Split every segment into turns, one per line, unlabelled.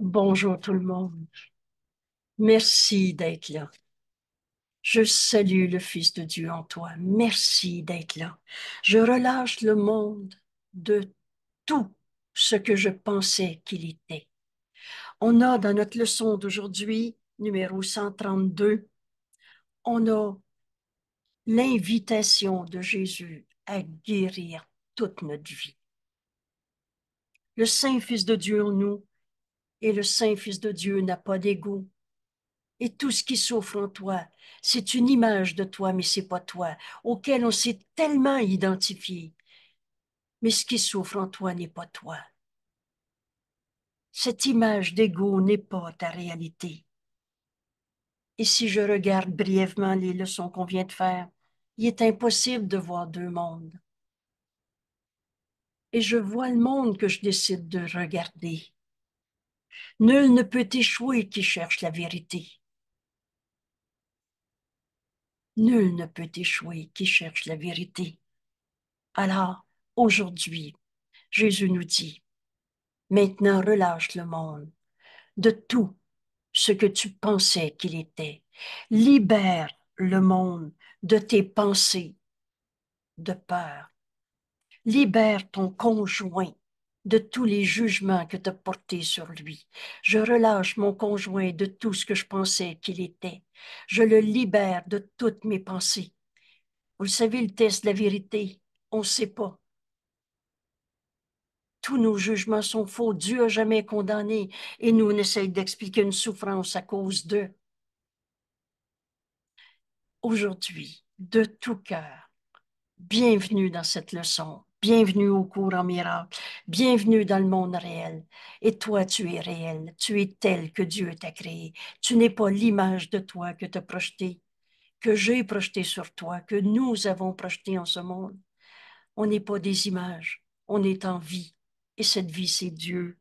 Bonjour tout le monde. Merci d'être là. Je salue le Fils de Dieu en toi. Merci d'être là. Je relâche le monde de tout ce que je pensais qu'il était. On a dans notre leçon d'aujourd'hui, numéro 132, on a l'invitation de Jésus à guérir toute notre vie. Le Saint Fils de Dieu en nous et le Saint Fils de Dieu n'a pas d'ego. Et tout ce qui souffre en toi, c'est une image de toi, mais c'est pas toi, auquel on s'est tellement identifié. Mais ce qui souffre en toi n'est pas toi. Cette image d'ego n'est pas ta réalité. Et si je regarde brièvement les leçons qu'on vient de faire, il est impossible de voir deux mondes. Et je vois le monde que je décide de regarder. Nul ne peut échouer qui cherche la vérité. Nul ne peut échouer qui cherche la vérité. Alors, aujourd'hui, Jésus nous dit, maintenant relâche le monde de tout ce que tu pensais qu'il était. Libère le monde de tes pensées de peur. Libère ton conjoint de tous les jugements que tu as portés sur lui. Je relâche mon conjoint de tout ce que je pensais qu'il était. Je le libère de toutes mes pensées. Vous le savez, le test de la vérité, on ne sait pas. Tous nos jugements sont faux. Dieu a jamais condamné et nous on d'expliquer une souffrance à cause d'eux. Aujourd'hui, de tout cœur, bienvenue dans cette leçon Bienvenue au cours en miracle. Bienvenue dans le monde réel. Et toi, tu es réel. Tu es tel que Dieu t'a créé. Tu n'es pas l'image de toi que t'as projeté, que j'ai projeté sur toi, que nous avons projeté en ce monde. On n'est pas des images. On est en vie. Et cette vie, c'est Dieu.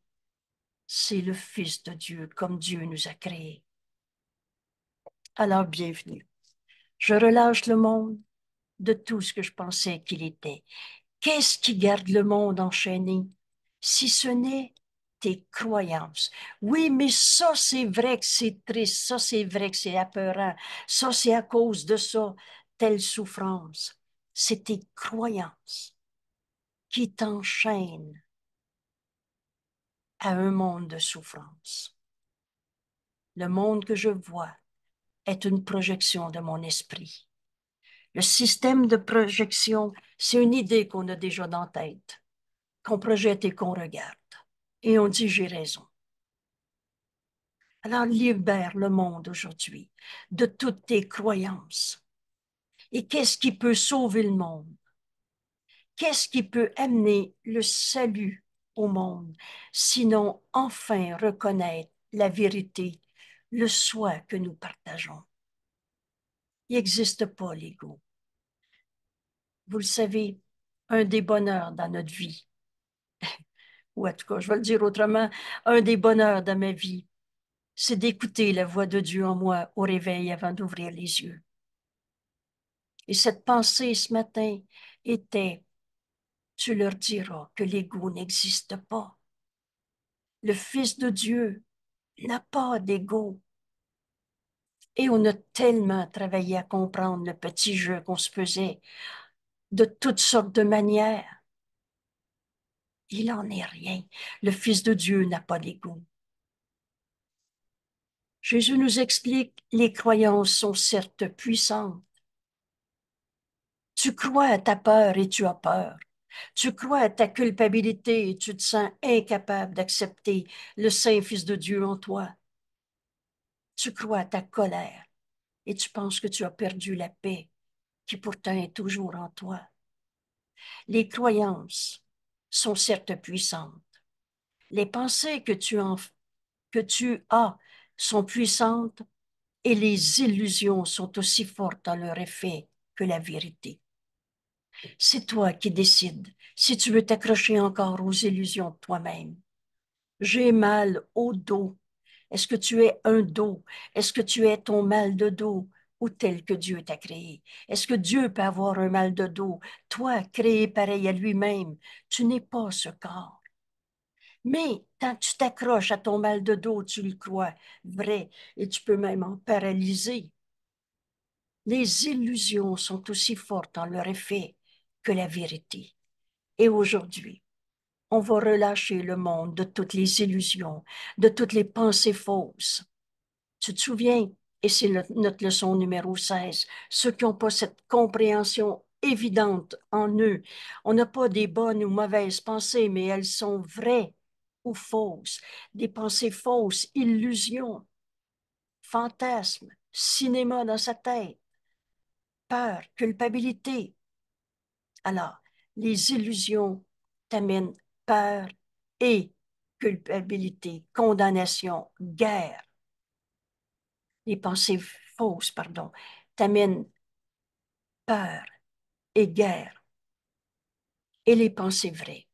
C'est le Fils de Dieu, comme Dieu nous a créés. Alors, bienvenue. Je relâche le monde de tout ce que je pensais qu'il était Qu'est-ce qui garde le monde enchaîné si ce n'est tes croyances. Oui, mais ça, c'est vrai que c'est triste, ça, c'est vrai que c'est apeurant, ça, c'est à cause de ça, telle souffrance. C'est tes croyances qui t'enchaînent à un monde de souffrance. Le monde que je vois est une projection de mon esprit. Le système de projection, c'est une idée qu'on a déjà dans la tête, qu'on projette et qu'on regarde. Et on dit j'ai raison. Alors libère le monde aujourd'hui de toutes tes croyances. Et qu'est-ce qui peut sauver le monde? Qu'est-ce qui peut amener le salut au monde, sinon enfin reconnaître la vérité, le soi que nous partageons? il n'existe pas l'ego. Vous le savez, un des bonheurs dans notre vie, ou en tout cas, je vais le dire autrement, un des bonheurs dans ma vie, c'est d'écouter la voix de Dieu en moi au réveil avant d'ouvrir les yeux. Et cette pensée ce matin était, tu leur diras que l'ego n'existe pas. Le Fils de Dieu n'a pas d'ego. Et on a tellement travaillé à comprendre le petit jeu qu'on se faisait de toutes sortes de manières. Il en est rien. Le Fils de Dieu n'a pas d'égout. Jésus nous explique, les croyances sont certes puissantes. Tu crois à ta peur et tu as peur. Tu crois à ta culpabilité et tu te sens incapable d'accepter le Saint Fils de Dieu en toi. Tu crois à ta colère et tu penses que tu as perdu la paix qui pourtant est toujours en toi. Les croyances sont certes puissantes. Les pensées que tu, que tu as sont puissantes et les illusions sont aussi fortes en leur effet que la vérité. C'est toi qui décides si tu veux t'accrocher encore aux illusions de toi-même. J'ai mal au dos est-ce que tu es un dos? Est-ce que tu es ton mal de dos? ou tel que Dieu t'a créé? Est-ce que Dieu peut avoir un mal de dos? Toi, créé pareil à lui-même, tu n'es pas ce corps. Mais quand tu t'accroches à ton mal de dos, tu le crois vrai et tu peux même en paralyser. Les illusions sont aussi fortes en leur effet que la vérité. Et aujourd'hui, on va relâcher le monde de toutes les illusions, de toutes les pensées fausses. Tu te souviens, et c'est notre leçon numéro 16, ceux qui n'ont pas cette compréhension évidente en eux, on n'a pas des bonnes ou mauvaises pensées, mais elles sont vraies ou fausses, des pensées fausses, illusions, fantasmes, cinéma dans sa tête, peur, culpabilité. Alors, les illusions t'amènent peur et culpabilité, condamnation, guerre. Les pensées fausses, pardon, t'amènent peur et guerre et les pensées vraies.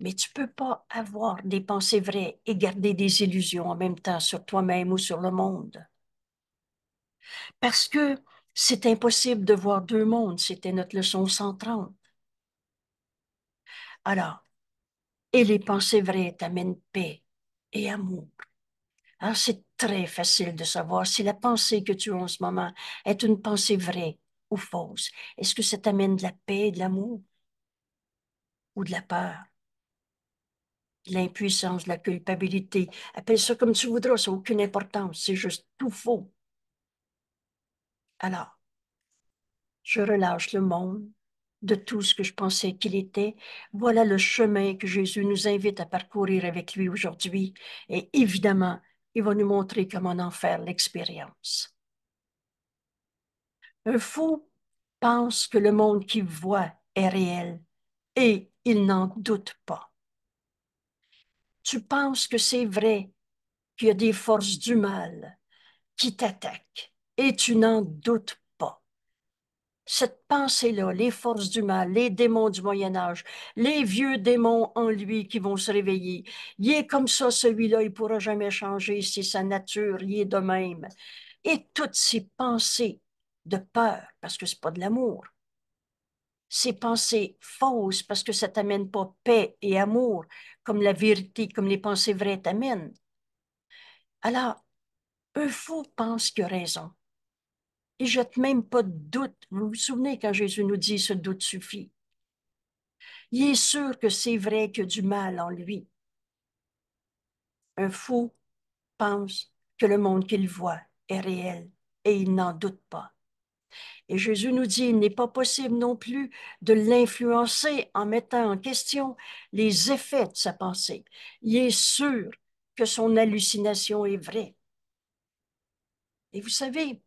Mais tu ne peux pas avoir des pensées vraies et garder des illusions en même temps sur toi-même ou sur le monde. Parce que c'est impossible de voir deux mondes, c'était notre leçon 130. Alors, et les pensées vraies t'amènent paix et amour. Alors, hein, c'est très facile de savoir si la pensée que tu as en ce moment est une pensée vraie ou fausse. Est-ce que ça t'amène de la paix de l'amour ou de la peur? de L'impuissance, de la culpabilité, appelle ça comme tu voudras, ça n'a aucune importance, c'est juste tout faux. Alors, je relâche le monde, de tout ce que je pensais qu'il était. Voilà le chemin que Jésus nous invite à parcourir avec lui aujourd'hui. Et évidemment, il va nous montrer comment en faire l'expérience. Un fou pense que le monde qu'il voit est réel et il n'en doute pas. Tu penses que c'est vrai qu'il y a des forces du mal qui t'attaquent et tu n'en doutes cette pensée-là, les forces du mal, les démons du Moyen Âge, les vieux démons en lui qui vont se réveiller. Il est comme ça, celui-là, il pourra jamais changer, si sa nature, il est de même. Et toutes ces pensées de peur, parce que ce n'est pas de l'amour. Ces pensées fausses, parce que ça t'amène pas paix et amour, comme la vérité, comme les pensées vraies t'amènent. Alors, un fou pense qu'il a raison. Il jette même pas de doute. Vous vous souvenez quand Jésus nous dit ce doute suffit. Il est sûr que c'est vrai que du mal en lui. Un fou pense que le monde qu'il voit est réel et il n'en doute pas. Et Jésus nous dit, il n'est pas possible non plus de l'influencer en mettant en question les effets de sa pensée. Il est sûr que son hallucination est vraie. Et vous savez,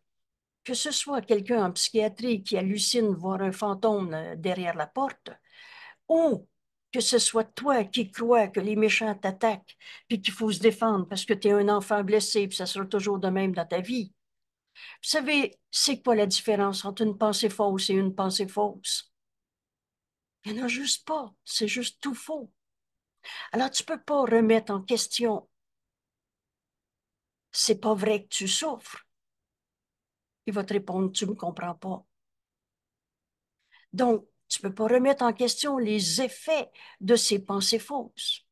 que ce soit quelqu'un en psychiatrie qui hallucine voir un fantôme euh, derrière la porte, ou que ce soit toi qui crois que les méchants t'attaquent, puis qu'il faut se défendre parce que tu es un enfant blessé, puis ça sera toujours de même dans ta vie. Vous savez, c'est quoi la différence entre une pensée fausse et une pensée fausse? Il n'y en a juste pas, c'est juste tout faux. Alors tu ne peux pas remettre en question. C'est pas vrai que tu souffres va te répondre, tu ne me comprends pas. Donc, tu ne peux pas remettre en question les effets de ces pensées fausses.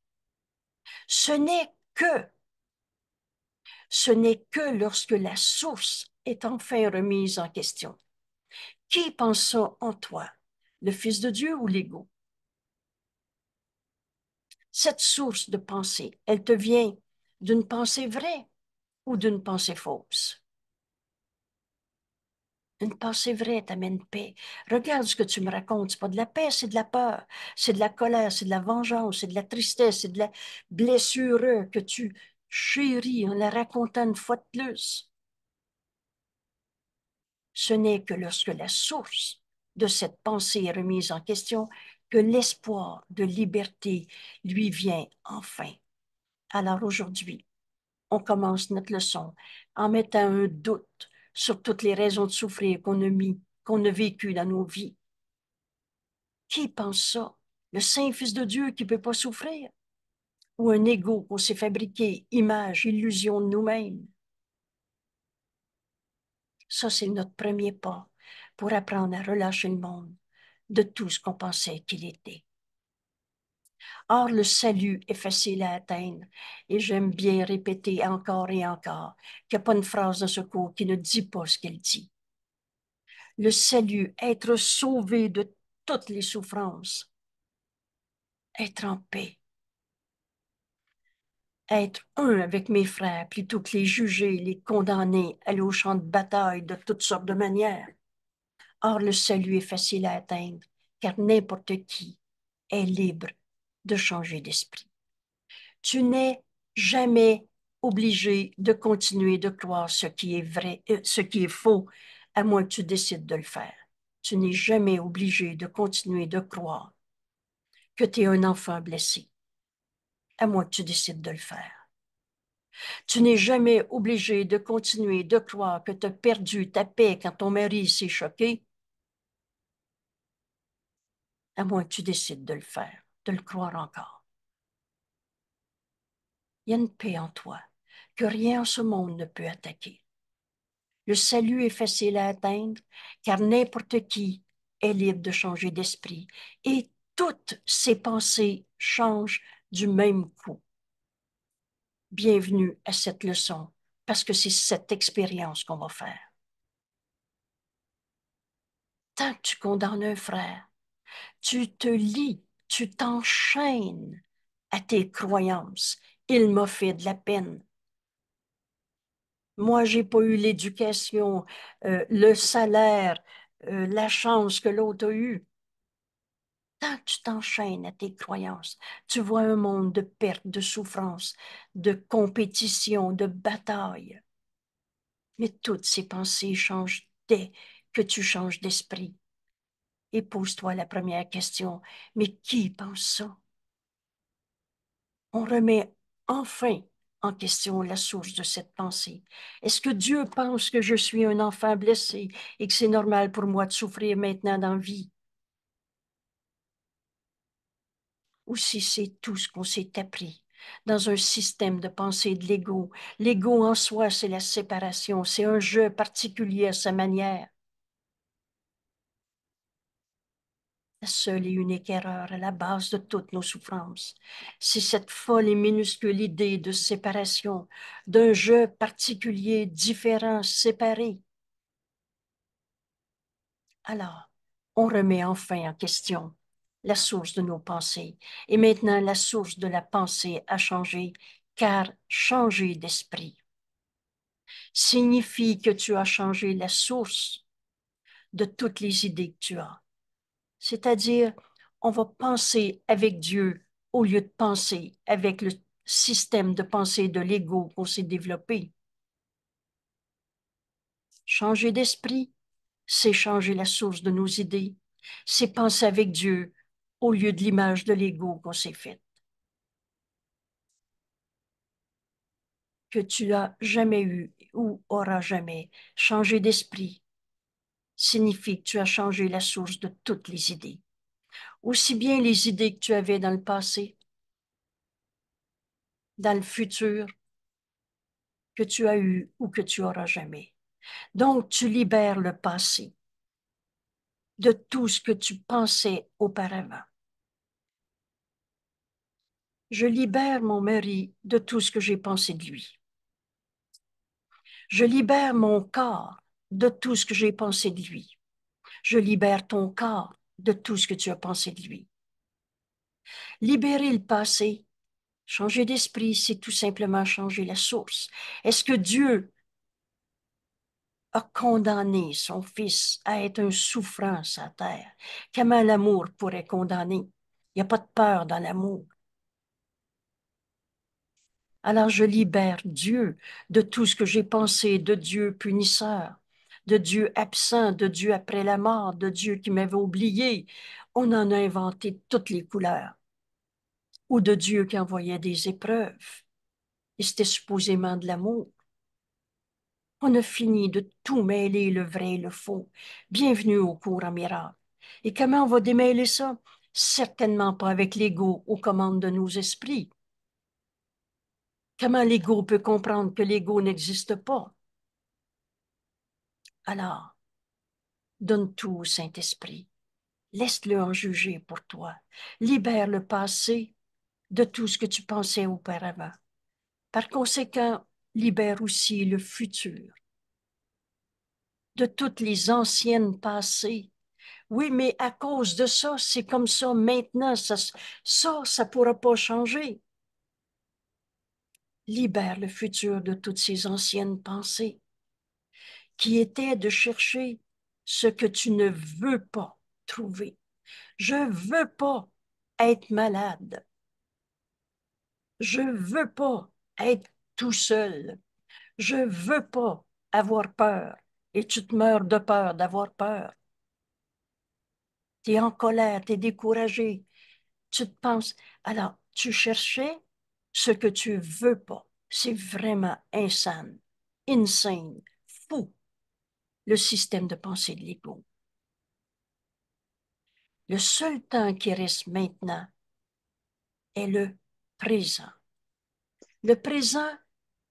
Ce n'est que, ce n'est que lorsque la source est enfin remise en question. Qui pense ça en toi, le Fils de Dieu ou l'ego? Cette source de pensée, elle te vient d'une pensée vraie ou d'une pensée fausse? Une pensée vraie t'amène paix. Regarde ce que tu me racontes. n'est pas de la paix, c'est de la peur, c'est de la colère, c'est de la vengeance, c'est de la tristesse, c'est de la blessure que tu chéris en la racontant une fois de plus. Ce n'est que lorsque la source de cette pensée est remise en question que l'espoir de liberté lui vient enfin. Alors aujourd'hui, on commence notre leçon en mettant un doute sur toutes les raisons de souffrir qu'on a mis, qu'on a vécu dans nos vies. Qui pense ça? Le Saint Fils de Dieu qui ne peut pas souffrir? Ou un ego qu'on s'est fabriqué, image, illusion de nous-mêmes? Ça, c'est notre premier pas pour apprendre à relâcher le monde de tout ce qu'on pensait qu'il était. Or, le salut est facile à atteindre. Et j'aime bien répéter encore et encore qu'il n'y a pas une phrase de secours qui ne dit pas ce qu'elle dit. Le salut, être sauvé de toutes les souffrances, être en paix, être un avec mes frères plutôt que les juger, les condamner, aller au champ de bataille de toutes sortes de manières. Or, le salut est facile à atteindre, car n'importe qui est libre de changer d'esprit. Tu n'es jamais obligé de continuer de croire ce qui est vrai, euh, ce qui est faux, à moins que tu décides de le faire. Tu n'es jamais obligé de continuer de croire que tu es un enfant blessé, à moins que tu décides de le faire. Tu n'es jamais obligé de continuer de croire que tu as perdu ta paix quand ton mari s'est choqué, à moins que tu décides de le faire de le croire encore. Il y a une paix en toi que rien en ce monde ne peut attaquer. Le salut est facile à atteindre car n'importe qui est libre de changer d'esprit et toutes ses pensées changent du même coup. Bienvenue à cette leçon parce que c'est cette expérience qu'on va faire. Tant que tu condamnes un frère, tu te lis tu t'enchaînes à tes croyances. Il m'a fait de la peine. Moi, j'ai pas eu l'éducation, euh, le salaire, euh, la chance que l'autre a eue. Tant que tu t'enchaînes à tes croyances, tu vois un monde de perte, de souffrance, de compétition, de bataille. Mais toutes ces pensées changent dès que tu changes d'esprit et pose-toi la première question. Mais qui pense ça? On remet enfin en question la source de cette pensée. Est-ce que Dieu pense que je suis un enfant blessé et que c'est normal pour moi de souffrir maintenant dans vie? Ou si c'est tout ce qu'on s'est appris dans un système de pensée de l'ego. L'ego en soi, c'est la séparation, c'est un jeu particulier à sa manière. seule et unique erreur à la base de toutes nos souffrances. C'est cette folle et minuscule idée de séparation, d'un jeu particulier, différent, séparé. Alors, on remet enfin en question la source de nos pensées. Et maintenant, la source de la pensée a changé, car changer d'esprit signifie que tu as changé la source de toutes les idées que tu as. C'est-à-dire, on va penser avec Dieu au lieu de penser avec le système de pensée de l'ego qu'on s'est développé. Changer d'esprit, c'est changer la source de nos idées, c'est penser avec Dieu au lieu de l'image de l'ego qu'on s'est faite. Que tu n'as jamais eu ou aura jamais. changé d'esprit, signifie que tu as changé la source de toutes les idées. Aussi bien les idées que tu avais dans le passé, dans le futur, que tu as eu ou que tu auras jamais. Donc, tu libères le passé de tout ce que tu pensais auparavant. Je libère mon mari de tout ce que j'ai pensé de lui. Je libère mon corps de tout ce que j'ai pensé de lui. Je libère ton corps de tout ce que tu as pensé de lui. Libérer le passé, changer d'esprit, c'est tout simplement changer la source. Est-ce que Dieu a condamné son fils à être un souffrant à terre? Comment l'amour pourrait condamner? Il n'y a pas de peur dans l'amour. Alors je libère Dieu de tout ce que j'ai pensé de Dieu punisseur, de Dieu absent, de Dieu après la mort, de Dieu qui m'avait oublié. On en a inventé toutes les couleurs. Ou de Dieu qui envoyait des épreuves. Et c'était supposément de l'amour. On a fini de tout mêler, le vrai et le faux. Bienvenue au cours en miracle. Et comment on va démêler ça? Certainement pas avec l'ego aux commandes de nos esprits. Comment l'ego peut comprendre que l'ego n'existe pas? Alors, donne tout au Saint-Esprit. Laisse-le en juger pour toi. Libère le passé de tout ce que tu pensais auparavant. Par conséquent, libère aussi le futur de toutes les anciennes passées. Oui, mais à cause de ça, c'est comme ça maintenant. Ça, ça, ça ne pourra pas changer. Libère le futur de toutes ces anciennes pensées qui était de chercher ce que tu ne veux pas trouver. Je ne veux pas être malade. Je ne veux pas être tout seul. Je ne veux pas avoir peur. Et tu te meurs de peur d'avoir peur. Tu es en colère, tu es découragé. Tu te penses. Alors, tu cherchais ce que tu veux pas. C'est vraiment insane, insane, fou le système de pensée de l'ego. Le seul temps qui reste maintenant est le présent. Le présent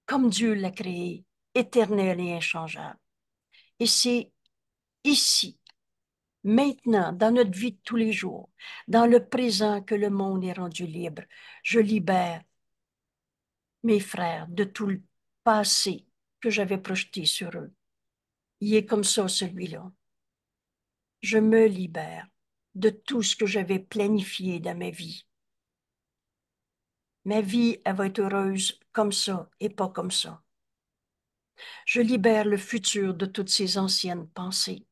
comme Dieu l'a créé, éternel et inchangeable. Et c'est ici, maintenant, dans notre vie de tous les jours, dans le présent que le monde est rendu libre. Je libère mes frères de tout le passé que j'avais projeté sur eux. Il est comme ça, celui-là. Je me libère de tout ce que j'avais planifié dans ma vie. Ma vie, elle va être heureuse comme ça et pas comme ça. Je libère le futur de toutes ces anciennes pensées.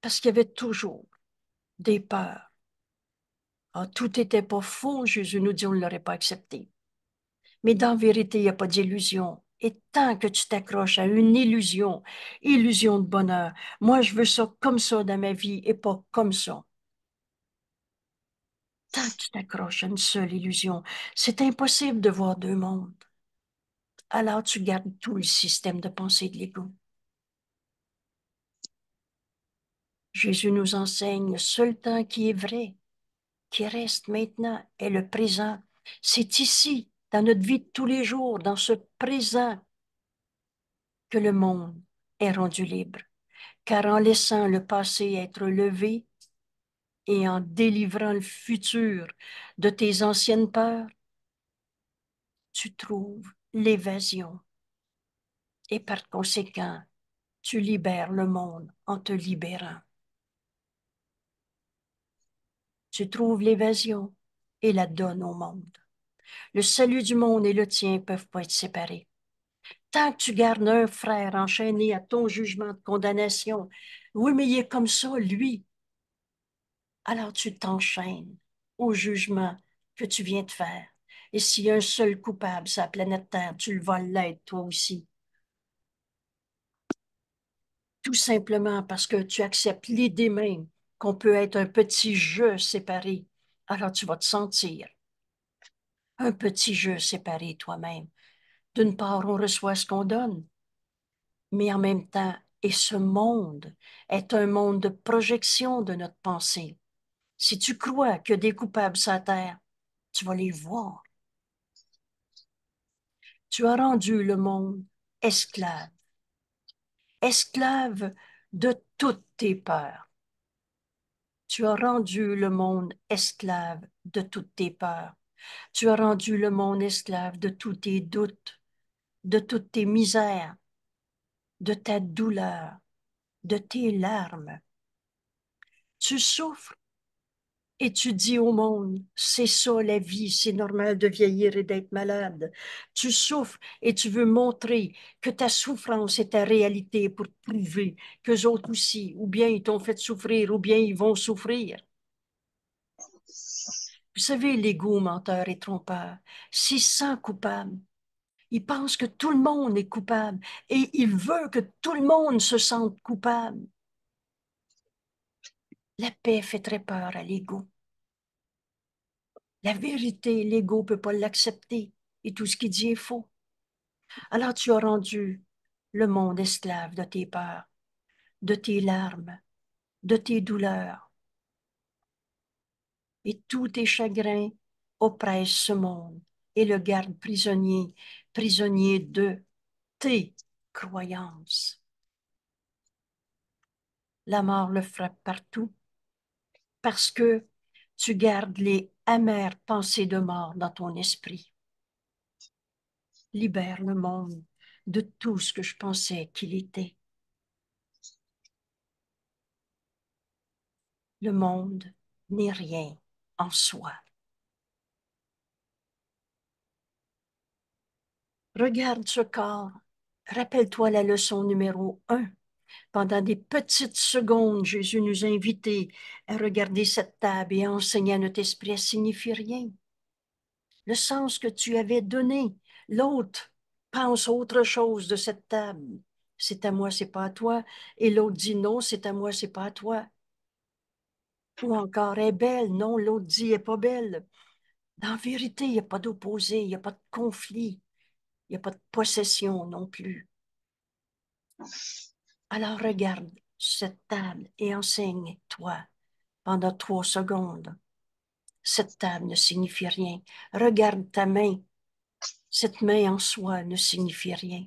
Parce qu'il y avait toujours des peurs. Ah, tout n'était pas faux, Jésus nous dit, on ne l'aurait pas accepté. Mais dans vérité, il n'y a pas d'illusion. Et tant que tu t'accroches à une illusion, illusion de bonheur, moi je veux ça comme ça dans ma vie et pas comme ça. Tant que tu t'accroches à une seule illusion, c'est impossible de voir deux mondes. Alors tu gardes tout le système de pensée de l'ego. Jésus nous enseigne le seul temps qui est vrai, qui reste maintenant, est le présent. C'est ici dans notre vie de tous les jours, dans ce présent, que le monde est rendu libre, car en laissant le passé être levé et en délivrant le futur de tes anciennes peurs, tu trouves l'évasion et par conséquent, tu libères le monde en te libérant. Tu trouves l'évasion et la donnes au monde. Le salut du monde et le tien ne peuvent pas être séparés. Tant que tu gardes un frère enchaîné à ton jugement de condamnation, oui, mais il est comme ça, lui. Alors tu t'enchaînes au jugement que tu viens de faire. Et s'il y a un seul coupable sur la planète Terre, tu le vas l'être toi aussi. Tout simplement parce que tu acceptes l'idée même qu'on peut être un petit jeu séparé. Alors tu vas te sentir un petit jeu séparé toi-même. D'une part, on reçoit ce qu'on donne, mais en même temps, et ce monde est un monde de projection de notre pensée. Si tu crois que des coupables sur terre, tu vas les voir. Tu as rendu le monde esclave, esclave de toutes tes peurs. Tu as rendu le monde esclave de toutes tes peurs. Tu as rendu le monde esclave de tous tes doutes, de toutes tes misères, de ta douleur, de tes larmes. Tu souffres et tu dis au monde, c'est ça la vie, c'est normal de vieillir et d'être malade. Tu souffres et tu veux montrer que ta souffrance est ta réalité pour prouver qu'eux autres aussi, ou bien ils t'ont fait souffrir, ou bien ils vont souffrir. Vous savez, l'ego menteur et trompeur, s'il sent coupable, il pense que tout le monde est coupable et il veut que tout le monde se sente coupable. La paix fait très peur à l'ego. La vérité, l'ego ne peut pas l'accepter et tout ce qu'il dit est faux. Alors tu as rendu le monde esclave de tes peurs, de tes larmes, de tes douleurs, et tous tes chagrins oppressent ce monde et le garde prisonnier, prisonnier de tes croyances. La mort le frappe partout parce que tu gardes les amères pensées de mort dans ton esprit. Libère le monde de tout ce que je pensais qu'il était. Le monde n'est rien en soi. Regarde ce corps. Rappelle-toi la leçon numéro un. Pendant des petites secondes, Jésus nous invités à regarder cette table et à enseigner à notre esprit, elle signifie rien. Le sens que tu avais donné, l'autre pense autre chose de cette table. C'est à moi, c'est pas à toi. Et l'autre dit non, c'est à moi, c'est pas à toi ou encore est belle, non, l'autre dit est pas belle. Dans vérité, il n'y a pas d'opposé, il n'y a pas de conflit, il n'y a pas de possession non plus. Alors regarde cette table et enseigne-toi pendant trois secondes. Cette table ne signifie rien. Regarde ta main. Cette main en soi ne signifie rien.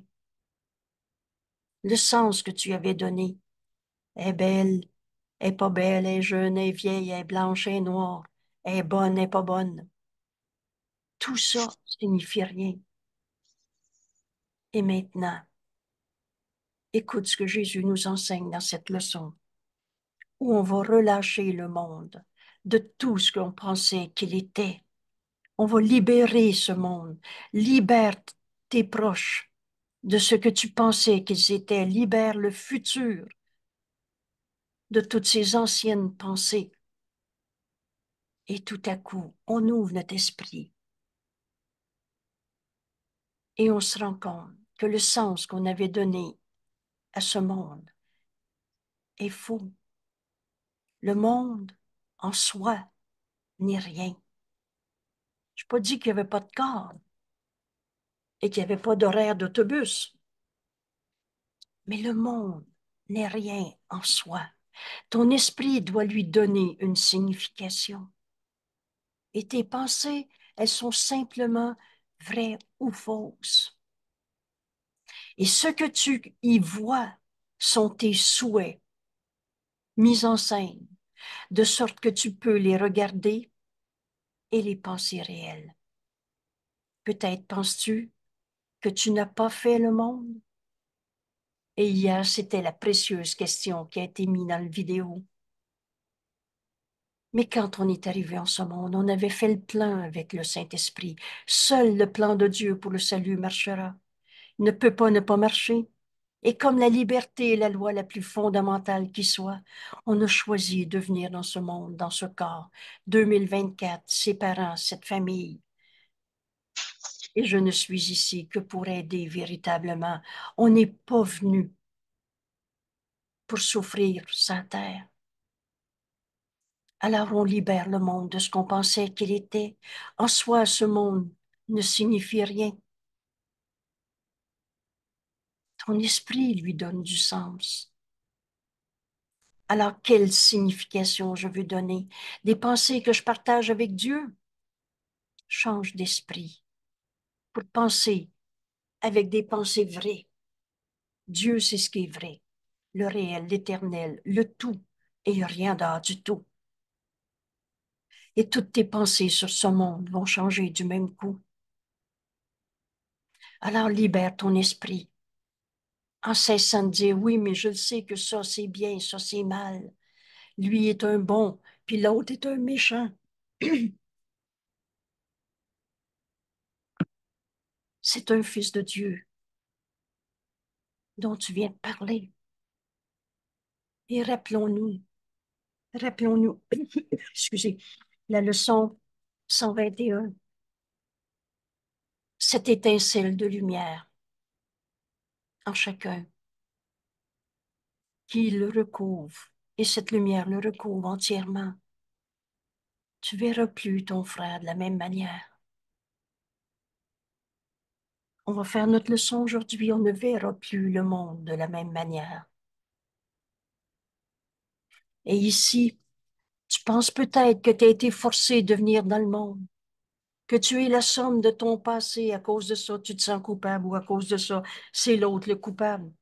Le sens que tu avais donné est belle, est pas belle, est jeune, elle est vieille, est blanche, elle est noire, est bonne, est pas bonne. Tout ça signifie rien. Et maintenant, écoute ce que Jésus nous enseigne dans cette leçon, où on va relâcher le monde de tout ce qu'on pensait qu'il était. On va libérer ce monde. Libère tes proches de ce que tu pensais qu'ils étaient. Libère le futur de toutes ces anciennes pensées. Et tout à coup, on ouvre notre esprit et on se rend compte que le sens qu'on avait donné à ce monde est faux. Le monde en soi n'est rien. Je peux pas dit qu'il n'y avait pas de corps et qu'il n'y avait pas d'horaire d'autobus. Mais le monde n'est rien en soi. Ton esprit doit lui donner une signification. Et tes pensées, elles sont simplement vraies ou fausses. Et ce que tu y vois sont tes souhaits mis en scène, de sorte que tu peux les regarder et les penser réelles. Peut-être penses-tu que tu n'as pas fait le monde et hier, c'était la précieuse question qui a été mise dans la vidéo. Mais quand on est arrivé en ce monde, on avait fait le plan avec le Saint-Esprit. Seul le plan de Dieu pour le salut marchera. Il ne peut pas ne pas marcher. Et comme la liberté est la loi la plus fondamentale qui soit, on a choisi de venir dans ce monde, dans ce corps. 2024, ses parents, cette famille, et je ne suis ici que pour aider véritablement. On n'est pas venu pour souffrir sans terre. Alors on libère le monde de ce qu'on pensait qu'il était. En soi, ce monde ne signifie rien. Ton esprit lui donne du sens. Alors quelle signification je veux donner Des pensées que je partage avec Dieu Change d'esprit pour penser avec des pensées vraies. Dieu, c'est ce qui est vrai, le réel, l'éternel, le tout et rien d'art du tout. Et toutes tes pensées sur ce monde vont changer du même coup. Alors libère ton esprit en cessant de dire oui, mais je sais que ça c'est bien, ça c'est mal. Lui est un bon, puis l'autre est un méchant. c'est un fils de Dieu dont tu viens de parler. Et rappelons-nous, rappelons-nous, excusez, la leçon 121, cette étincelle de lumière en chacun qui le recouvre, et cette lumière le recouvre entièrement. Tu verras plus ton frère de la même manière on va faire notre leçon aujourd'hui, on ne verra plus le monde de la même manière. Et ici, tu penses peut-être que tu as été forcé de venir dans le monde, que tu es la somme de ton passé, à cause de ça, tu te sens coupable ou à cause de ça, c'est l'autre le coupable.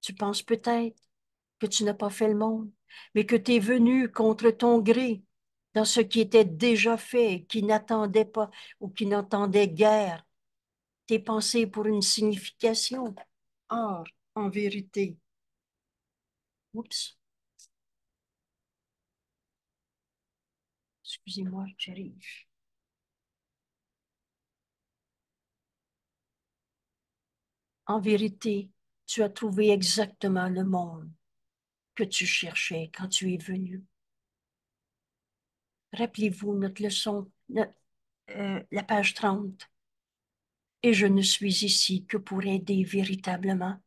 Tu penses peut-être que tu n'as pas fait le monde, mais que tu es venu contre ton gré dans ce qui était déjà fait, qui n'attendait pas ou qui n'entendait guère. Tes pensées pour une signification. Or, en vérité, oups, excusez-moi, j'arrive. En vérité, tu as trouvé exactement le monde que tu cherchais quand tu es venu. Rappelez-vous notre leçon, euh, la page 30. Et je ne suis ici que pour aider véritablement.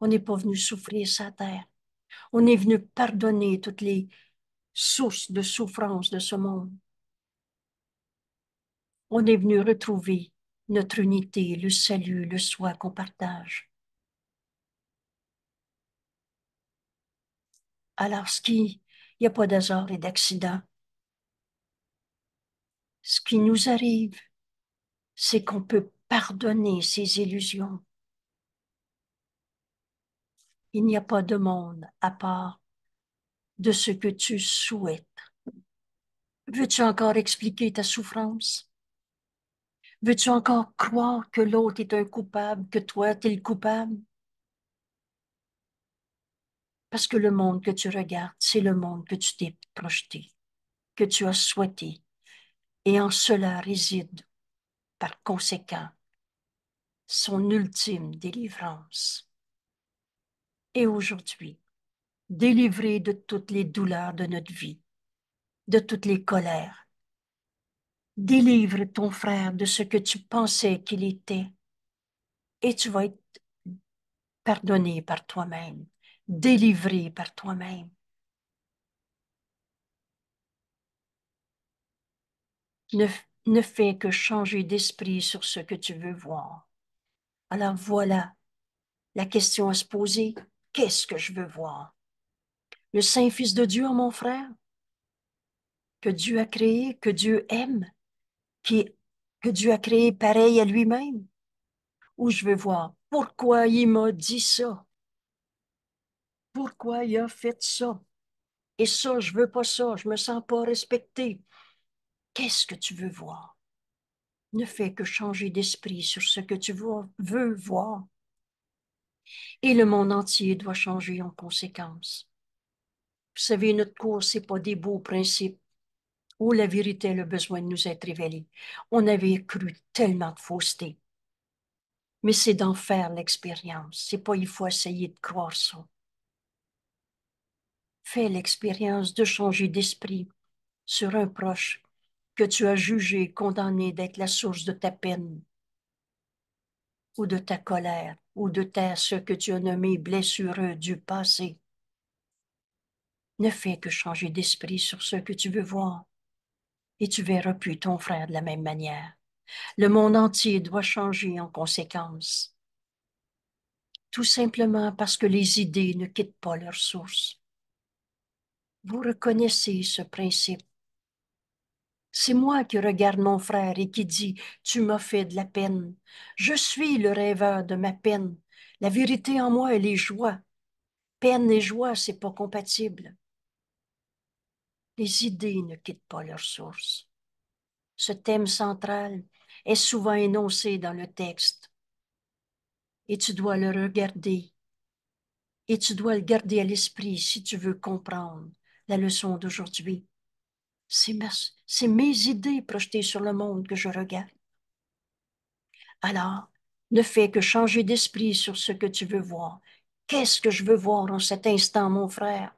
On n'est pas venu souffrir sa terre. On est venu pardonner toutes les sources de souffrance de ce monde. On est venu retrouver notre unité, le salut, le soi qu'on partage. Alors, ce qui il n'y a pas d'hasard et d'accident. Ce qui nous arrive, c'est qu'on peut pardonner ses illusions. Il n'y a pas de monde à part de ce que tu souhaites. Veux-tu encore expliquer ta souffrance? Veux-tu encore croire que l'autre est un coupable, que toi, tu es le coupable? Parce que le monde que tu regardes, c'est le monde que tu t'es projeté, que tu as souhaité. Et en cela réside, par conséquent, son ultime délivrance. Et aujourd'hui, délivré de toutes les douleurs de notre vie, de toutes les colères, délivre ton frère de ce que tu pensais qu'il était, et tu vas être pardonné par toi-même délivré par toi-même. Ne, ne fais que changer d'esprit sur ce que tu veux voir. Alors voilà la question à se poser. Qu'est-ce que je veux voir? Le Saint-Fils de Dieu, mon frère, que Dieu a créé, que Dieu aime, qui, que Dieu a créé pareil à lui-même? Ou je veux voir pourquoi il m'a dit ça? pourquoi il a fait ça. Et ça, je veux pas ça, je me sens pas respecté. Qu'est-ce que tu veux voir? Ne fais que changer d'esprit sur ce que tu veux voir. Et le monde entier doit changer en conséquence. Vous savez, notre cours, ce n'est pas des beaux principes où la vérité a le besoin de nous être révélée. On avait cru tellement de fausseté. Mais c'est d'en faire l'expérience. C'est pas il faut essayer de croire ça. Fais l'expérience de changer d'esprit sur un proche que tu as jugé condamné d'être la source de ta peine ou de ta colère ou de ta ce que tu as nommé blessure du passé. Ne fais que changer d'esprit sur ce que tu veux voir et tu verras plus ton frère de la même manière. Le monde entier doit changer en conséquence, tout simplement parce que les idées ne quittent pas leur source. Vous reconnaissez ce principe. C'est moi qui regarde mon frère et qui dit, tu m'as fait de la peine. Je suis le rêveur de ma peine. La vérité en moi, elle est joie. Peine et joie, ce n'est pas compatible. Les idées ne quittent pas leur source. Ce thème central est souvent énoncé dans le texte. Et tu dois le regarder. Et tu dois le garder à l'esprit si tu veux comprendre la leçon d'aujourd'hui. C'est, mes idées projetées sur le monde que je regarde. Alors, ne fais que changer d'esprit sur ce que tu veux voir. Qu'est-ce que je veux voir en cet instant, mon frère?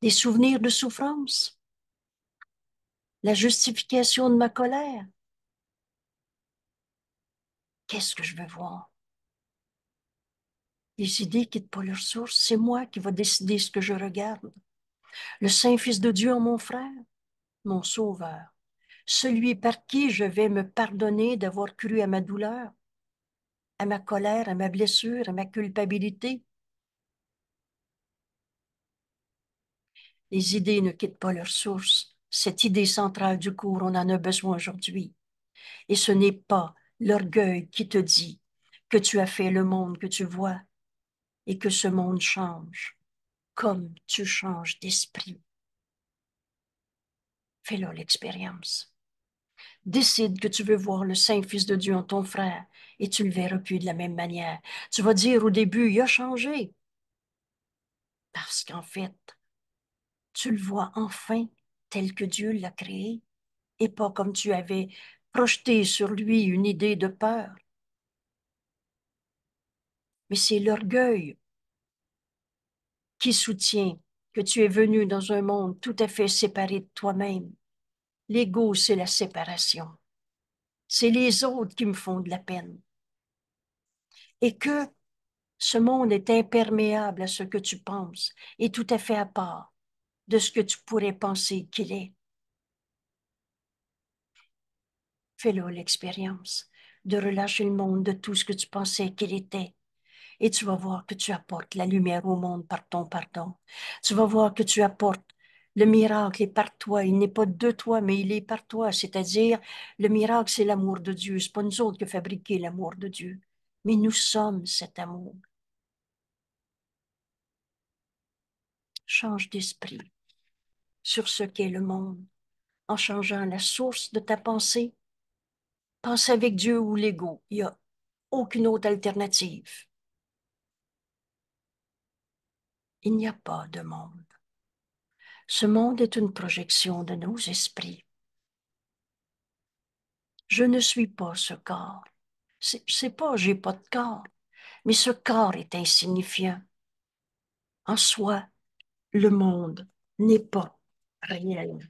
Des souvenirs de souffrance? La justification de ma colère? Qu'est-ce que je veux voir? Les idées quittent pas leur source, c'est moi qui vais décider ce que je regarde le Saint-Fils de Dieu, mon frère, mon Sauveur, celui par qui je vais me pardonner d'avoir cru à ma douleur, à ma colère, à ma blessure, à ma culpabilité. Les idées ne quittent pas leur source. Cette idée centrale du cours, on en a besoin aujourd'hui. Et ce n'est pas l'orgueil qui te dit que tu as fait le monde que tu vois et que ce monde change comme tu changes d'esprit. Fais-le l'expérience. Décide que tu veux voir le Saint-Fils de Dieu en ton frère et tu le verras plus de la même manière. Tu vas dire au début, il a changé. Parce qu'en fait, tu le vois enfin tel que Dieu l'a créé et pas comme tu avais projeté sur lui une idée de peur. Mais c'est l'orgueil qui soutient que tu es venu dans un monde tout à fait séparé de toi-même. L'ego, c'est la séparation. C'est les autres qui me font de la peine. Et que ce monde est imperméable à ce que tu penses et tout à fait à part de ce que tu pourrais penser qu'il est. Fais-le l'expérience de relâcher le monde de tout ce que tu pensais qu'il était et tu vas voir que tu apportes la lumière au monde par ton pardon. Tu vas voir que tu apportes le miracle est par toi, il n'est pas de toi, mais il est par toi. C'est-à-dire, le miracle, c'est l'amour de Dieu. Ce n'est pas nous autres qui fabriquons l'amour de Dieu, mais nous sommes cet amour. Change d'esprit sur ce qu'est le monde en changeant la source de ta pensée. Pense avec Dieu ou l'ego. Il n'y a aucune autre alternative. il n'y a pas de monde. Ce monde est une projection de nos esprits. Je ne suis pas ce corps. C'est pas j'ai pas de corps, mais ce corps est insignifiant. En soi, le monde n'est pas réel.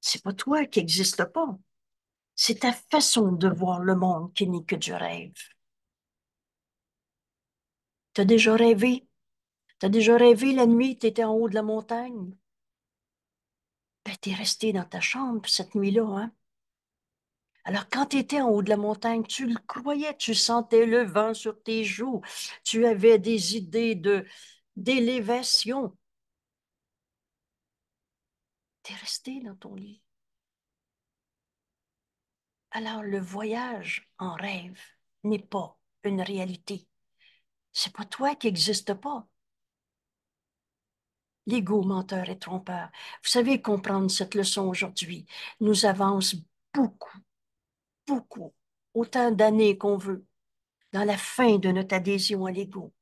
C'est pas toi qui n'existe pas. C'est ta façon de voir le monde qui n'est que du rêve. T'as déjà rêvé tu déjà rêvé la nuit, tu étais en haut de la montagne. Ben, tu es resté dans ta chambre cette nuit-là. Hein? Alors, quand tu étais en haut de la montagne, tu le croyais, tu sentais le vent sur tes joues, tu avais des idées de d'élévation. Tu es resté dans ton lit. Alors, le voyage en rêve n'est pas une réalité. C'est pas toi qui n'existe pas l'ego menteur et trompeur. Vous savez, comprendre cette leçon aujourd'hui nous avance beaucoup, beaucoup, autant d'années qu'on veut, dans la fin de notre adhésion à l'ego.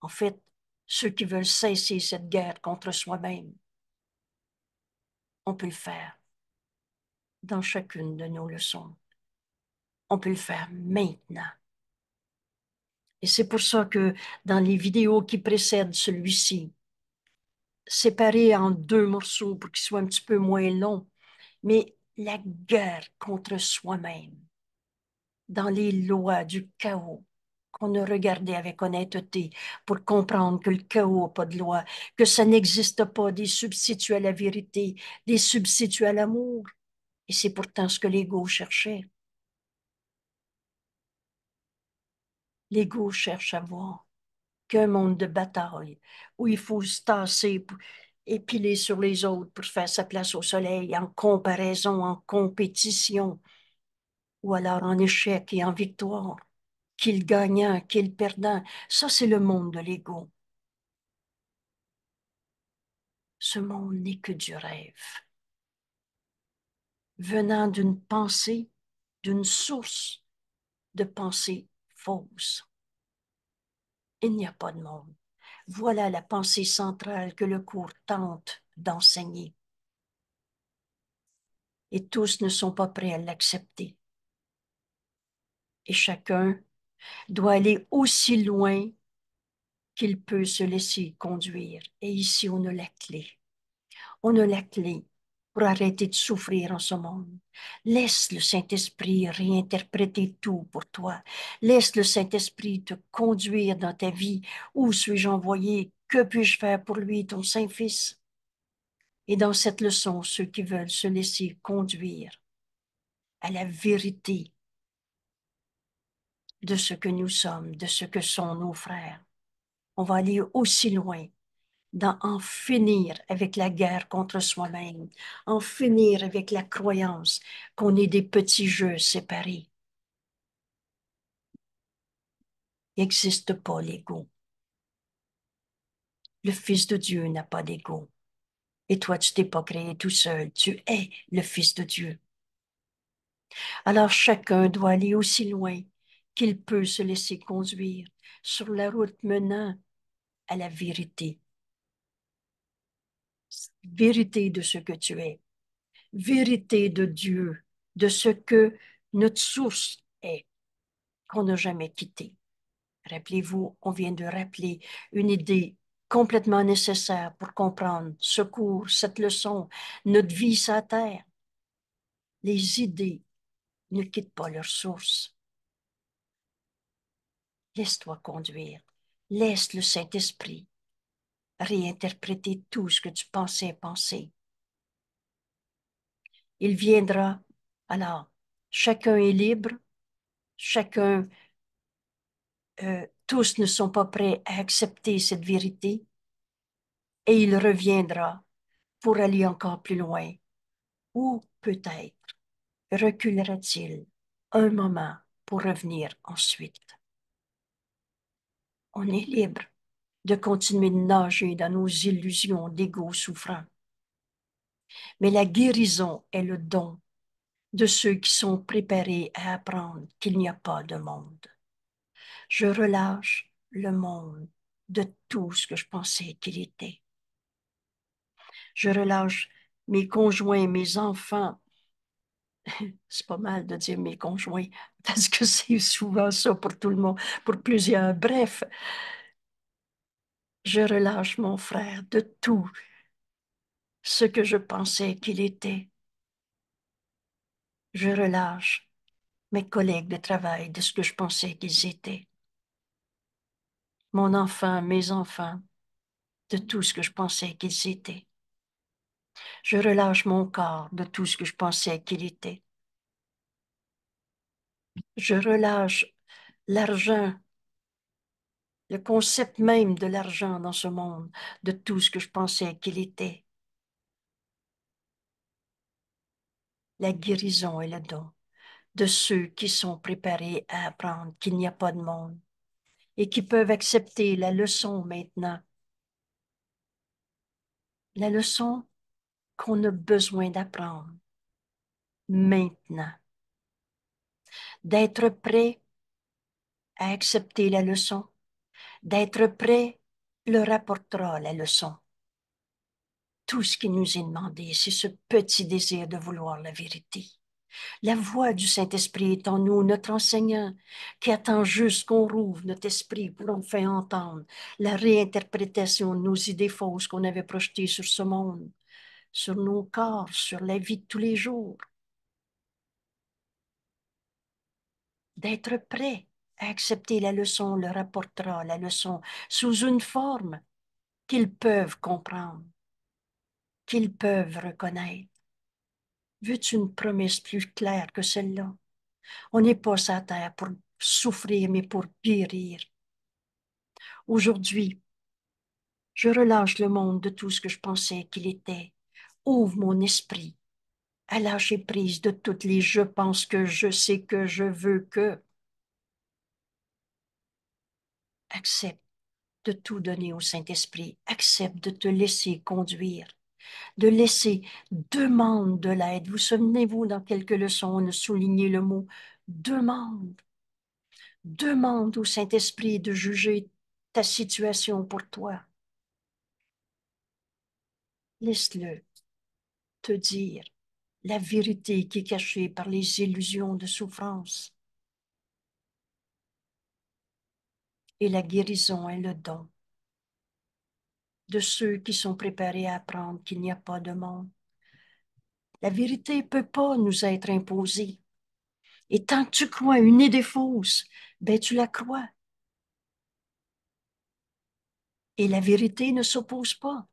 En fait, ceux qui veulent cesser cette guerre contre soi-même, on peut le faire dans chacune de nos leçons. On peut le faire maintenant. Et c'est pour ça que dans les vidéos qui précèdent celui-ci, séparé en deux morceaux pour qu'il soit un petit peu moins long, mais la guerre contre soi-même, dans les lois du chaos qu'on a regardé avec honnêteté pour comprendre que le chaos n'a pas de loi, que ça n'existe pas des substituts à la vérité, des substituts à l'amour. Et c'est pourtant ce que l'ego cherchait. L'ego cherche à voir qu'un monde de bataille, où il faut se tasser, épiler sur les autres pour faire sa place au soleil, en comparaison, en compétition, ou alors en échec et en victoire, qu'il gagnant, qu'il perdant. Ça, c'est le monde de l'ego. Ce monde n'est que du rêve, venant d'une pensée, d'une source de pensée fausse il n'y a pas de monde. Voilà la pensée centrale que le cours tente d'enseigner. Et tous ne sont pas prêts à l'accepter. Et chacun doit aller aussi loin qu'il peut se laisser conduire. Et ici, on a la clé. On ne la clé pour arrêter de souffrir en ce monde. Laisse le Saint-Esprit réinterpréter tout pour toi. Laisse le Saint-Esprit te conduire dans ta vie. Où suis-je envoyé? Que puis-je faire pour lui, ton Saint-Fils? Et dans cette leçon, ceux qui veulent se laisser conduire à la vérité de ce que nous sommes, de ce que sont nos frères, on va aller aussi loin d'en finir avec la guerre contre soi-même, en finir avec la croyance qu'on est des petits jeux séparés. Il n'existe pas l'ego. Le Fils de Dieu n'a pas d'ego. Et toi, tu t'es pas créé tout seul. Tu es le Fils de Dieu. Alors chacun doit aller aussi loin qu'il peut se laisser conduire sur la route menant à la vérité vérité de ce que tu es, vérité de Dieu, de ce que notre source est, qu'on n'a jamais quitté. Rappelez-vous, on vient de rappeler une idée complètement nécessaire pour comprendre ce cours, cette leçon, notre vie sur terre. Les idées ne quittent pas leur source. Laisse-toi conduire. Laisse le Saint-Esprit réinterpréter tout ce que tu pensais penser. Il viendra, alors, chacun est libre, chacun, euh, tous ne sont pas prêts à accepter cette vérité, et il reviendra pour aller encore plus loin. Ou peut-être reculera-t-il un moment pour revenir ensuite. On est libre de continuer de nager dans nos illusions d'ego souffrant. Mais la guérison est le don de ceux qui sont préparés à apprendre qu'il n'y a pas de monde. Je relâche le monde de tout ce que je pensais qu'il était. Je relâche mes conjoints, mes enfants. C'est pas mal de dire mes conjoints parce que c'est souvent ça pour tout le monde, pour plusieurs. Bref, je relâche mon frère de tout ce que je pensais qu'il était. Je relâche mes collègues de travail de ce que je pensais qu'ils étaient. Mon enfant, mes enfants, de tout ce que je pensais qu'ils étaient. Je relâche mon corps de tout ce que je pensais qu'il était. Je relâche l'argent le concept même de l'argent dans ce monde, de tout ce que je pensais qu'il était. La guérison est le don de ceux qui sont préparés à apprendre qu'il n'y a pas de monde et qui peuvent accepter la leçon maintenant. La leçon qu'on a besoin d'apprendre maintenant. D'être prêt à accepter la leçon d'être prêt leur apportera la leçon. Tout ce qui nous est demandé, c'est ce petit désir de vouloir la vérité. La voix du Saint-Esprit est en nous, notre enseignant, qui attend juste qu'on rouvre notre esprit pour enfin entendre la réinterprétation de nos idées fausses qu'on avait projetées sur ce monde, sur nos corps, sur la vie de tous les jours. D'être prêt accepter la leçon, leur apportera la leçon sous une forme qu'ils peuvent comprendre, qu'ils peuvent reconnaître. Veux-tu une promesse plus claire que celle-là? On n'est pas sur terre pour souffrir, mais pour guérir. Aujourd'hui, je relâche le monde de tout ce que je pensais qu'il était. Ouvre mon esprit à lâcher prise de toutes les je pense que, je sais que, je veux que accepte de tout donner au Saint-Esprit, accepte de te laisser conduire, de laisser, demande de l'aide. Vous souvenez-vous, dans quelques leçons, on a souligné le mot demande. Demande au Saint-Esprit de juger ta situation pour toi. Laisse-le te dire la vérité qui est cachée par les illusions de souffrance et la guérison est le don de ceux qui sont préparés à apprendre qu'il n'y a pas de monde. La vérité ne peut pas nous être imposée. Et tant que tu crois une idée fausse, ben tu la crois. Et la vérité ne s'oppose pas.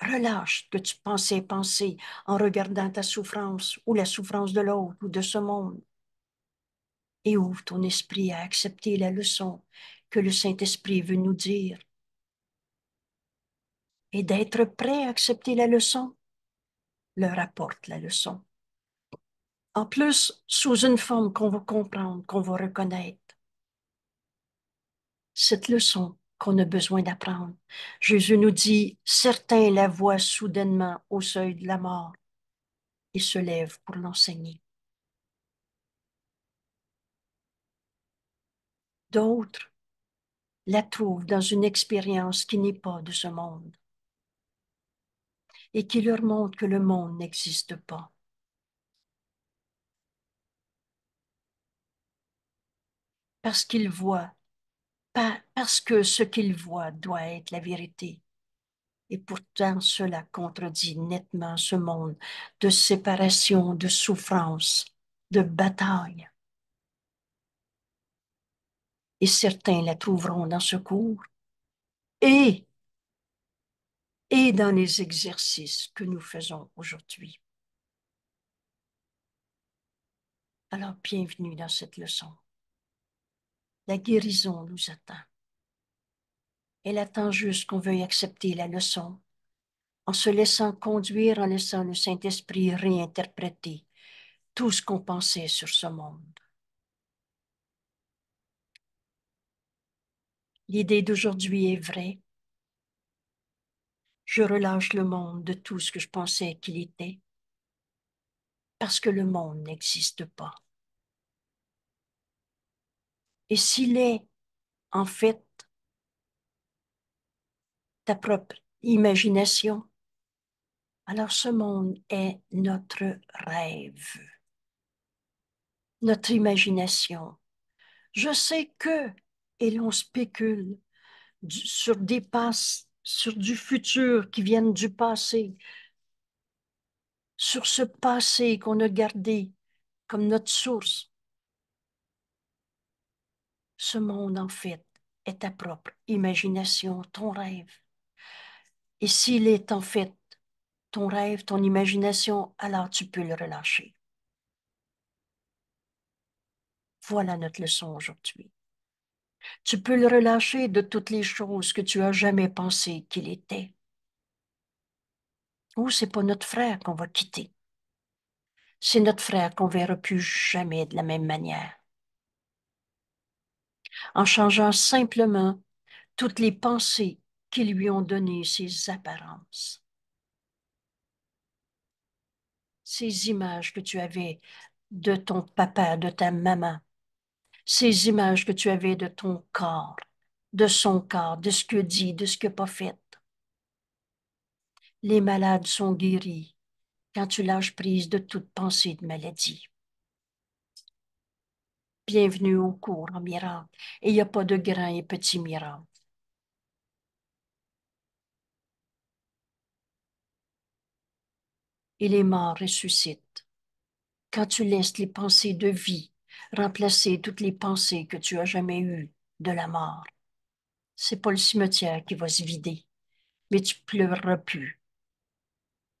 Relâche que tu pensais penser en regardant ta souffrance ou la souffrance de l'autre ou de ce monde. Et ouvre ton esprit à accepter la leçon que le Saint-Esprit veut nous dire et d'être prêt à accepter la leçon leur apporte la leçon. En plus, sous une forme qu'on va comprendre, qu'on va reconnaître. Cette leçon qu'on a besoin d'apprendre. Jésus nous dit, certains la voient soudainement au seuil de la mort et se lèvent pour l'enseigner. D'autres la trouvent dans une expérience qui n'est pas de ce monde et qui leur montre que le monde n'existe pas. Parce qu'ils voient, parce que ce qu'ils voient doit être la vérité. Et pourtant, cela contredit nettement ce monde de séparation, de souffrance, de bataille et certains la trouveront dans ce cours et, et dans les exercices que nous faisons aujourd'hui. Alors, bienvenue dans cette leçon. La guérison nous attend. Elle attend juste qu'on veuille accepter la leçon en se laissant conduire, en laissant le Saint-Esprit réinterpréter tout ce qu'on pensait sur ce monde. L'idée d'aujourd'hui est vraie. Je relâche le monde de tout ce que je pensais qu'il était, parce que le monde n'existe pas. Et s'il est, en fait, ta propre imagination, alors ce monde est notre rêve, notre imagination. Je sais que et l'on spécule sur des passes, sur du futur qui viennent du passé, sur ce passé qu'on a gardé comme notre source. Ce monde, en fait, est ta propre imagination, ton rêve. Et s'il est en fait ton rêve, ton imagination, alors tu peux le relâcher. Voilà notre leçon aujourd'hui. Tu peux le relâcher de toutes les choses que tu as jamais pensé qu'il était. Ou c'est pas notre frère qu'on va quitter. C'est notre frère qu'on verra plus jamais de la même manière. En changeant simplement toutes les pensées qui lui ont donné ses apparences. Ces images que tu avais de ton papa, de ta maman, ces images que tu avais de ton corps, de son corps, de ce que dit, de ce que pas fait. Les malades sont guéris quand tu lâches prise de toute pensée de maladie. Bienvenue au cours en miracle. Et il n'y a pas de grand et petit miracle. Et les morts ressuscitent quand tu laisses les pensées de vie remplacer toutes les pensées que tu as jamais eues de la mort. C'est pas le cimetière qui va se vider, mais tu pleureras plus.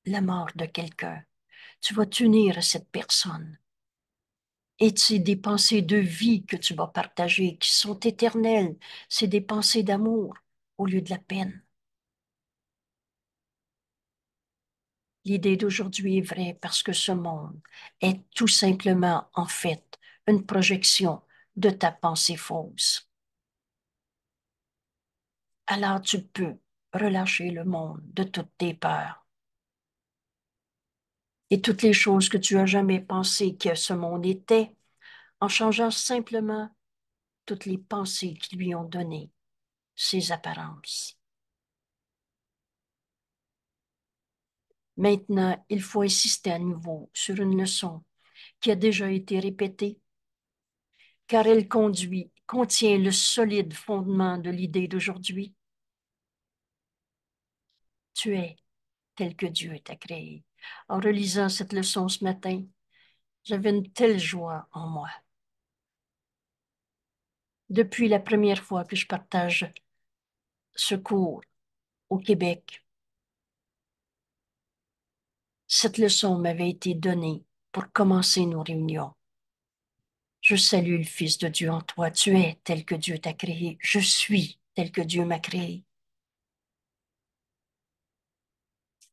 La mort de quelqu'un, tu vas t'unir à cette personne. Et c'est des pensées de vie que tu vas partager, qui sont éternelles. C'est des pensées d'amour au lieu de la peine. L'idée d'aujourd'hui est vraie parce que ce monde est tout simplement en fait une projection de ta pensée fausse. Alors tu peux relâcher le monde de toutes tes peurs. Et toutes les choses que tu as jamais pensé que ce monde était, en changeant simplement toutes les pensées qui lui ont donné ses apparences. Maintenant, il faut insister à nouveau sur une leçon qui a déjà été répétée car elle conduit, contient le solide fondement de l'idée d'aujourd'hui. Tu es tel que Dieu t'a créé. En relisant cette leçon ce matin, j'avais une telle joie en moi. Depuis la première fois que je partage ce cours au Québec, cette leçon m'avait été donnée pour commencer nos réunions. Je salue le Fils de Dieu en toi. Tu es tel que Dieu t'a créé. Je suis tel que Dieu m'a créé.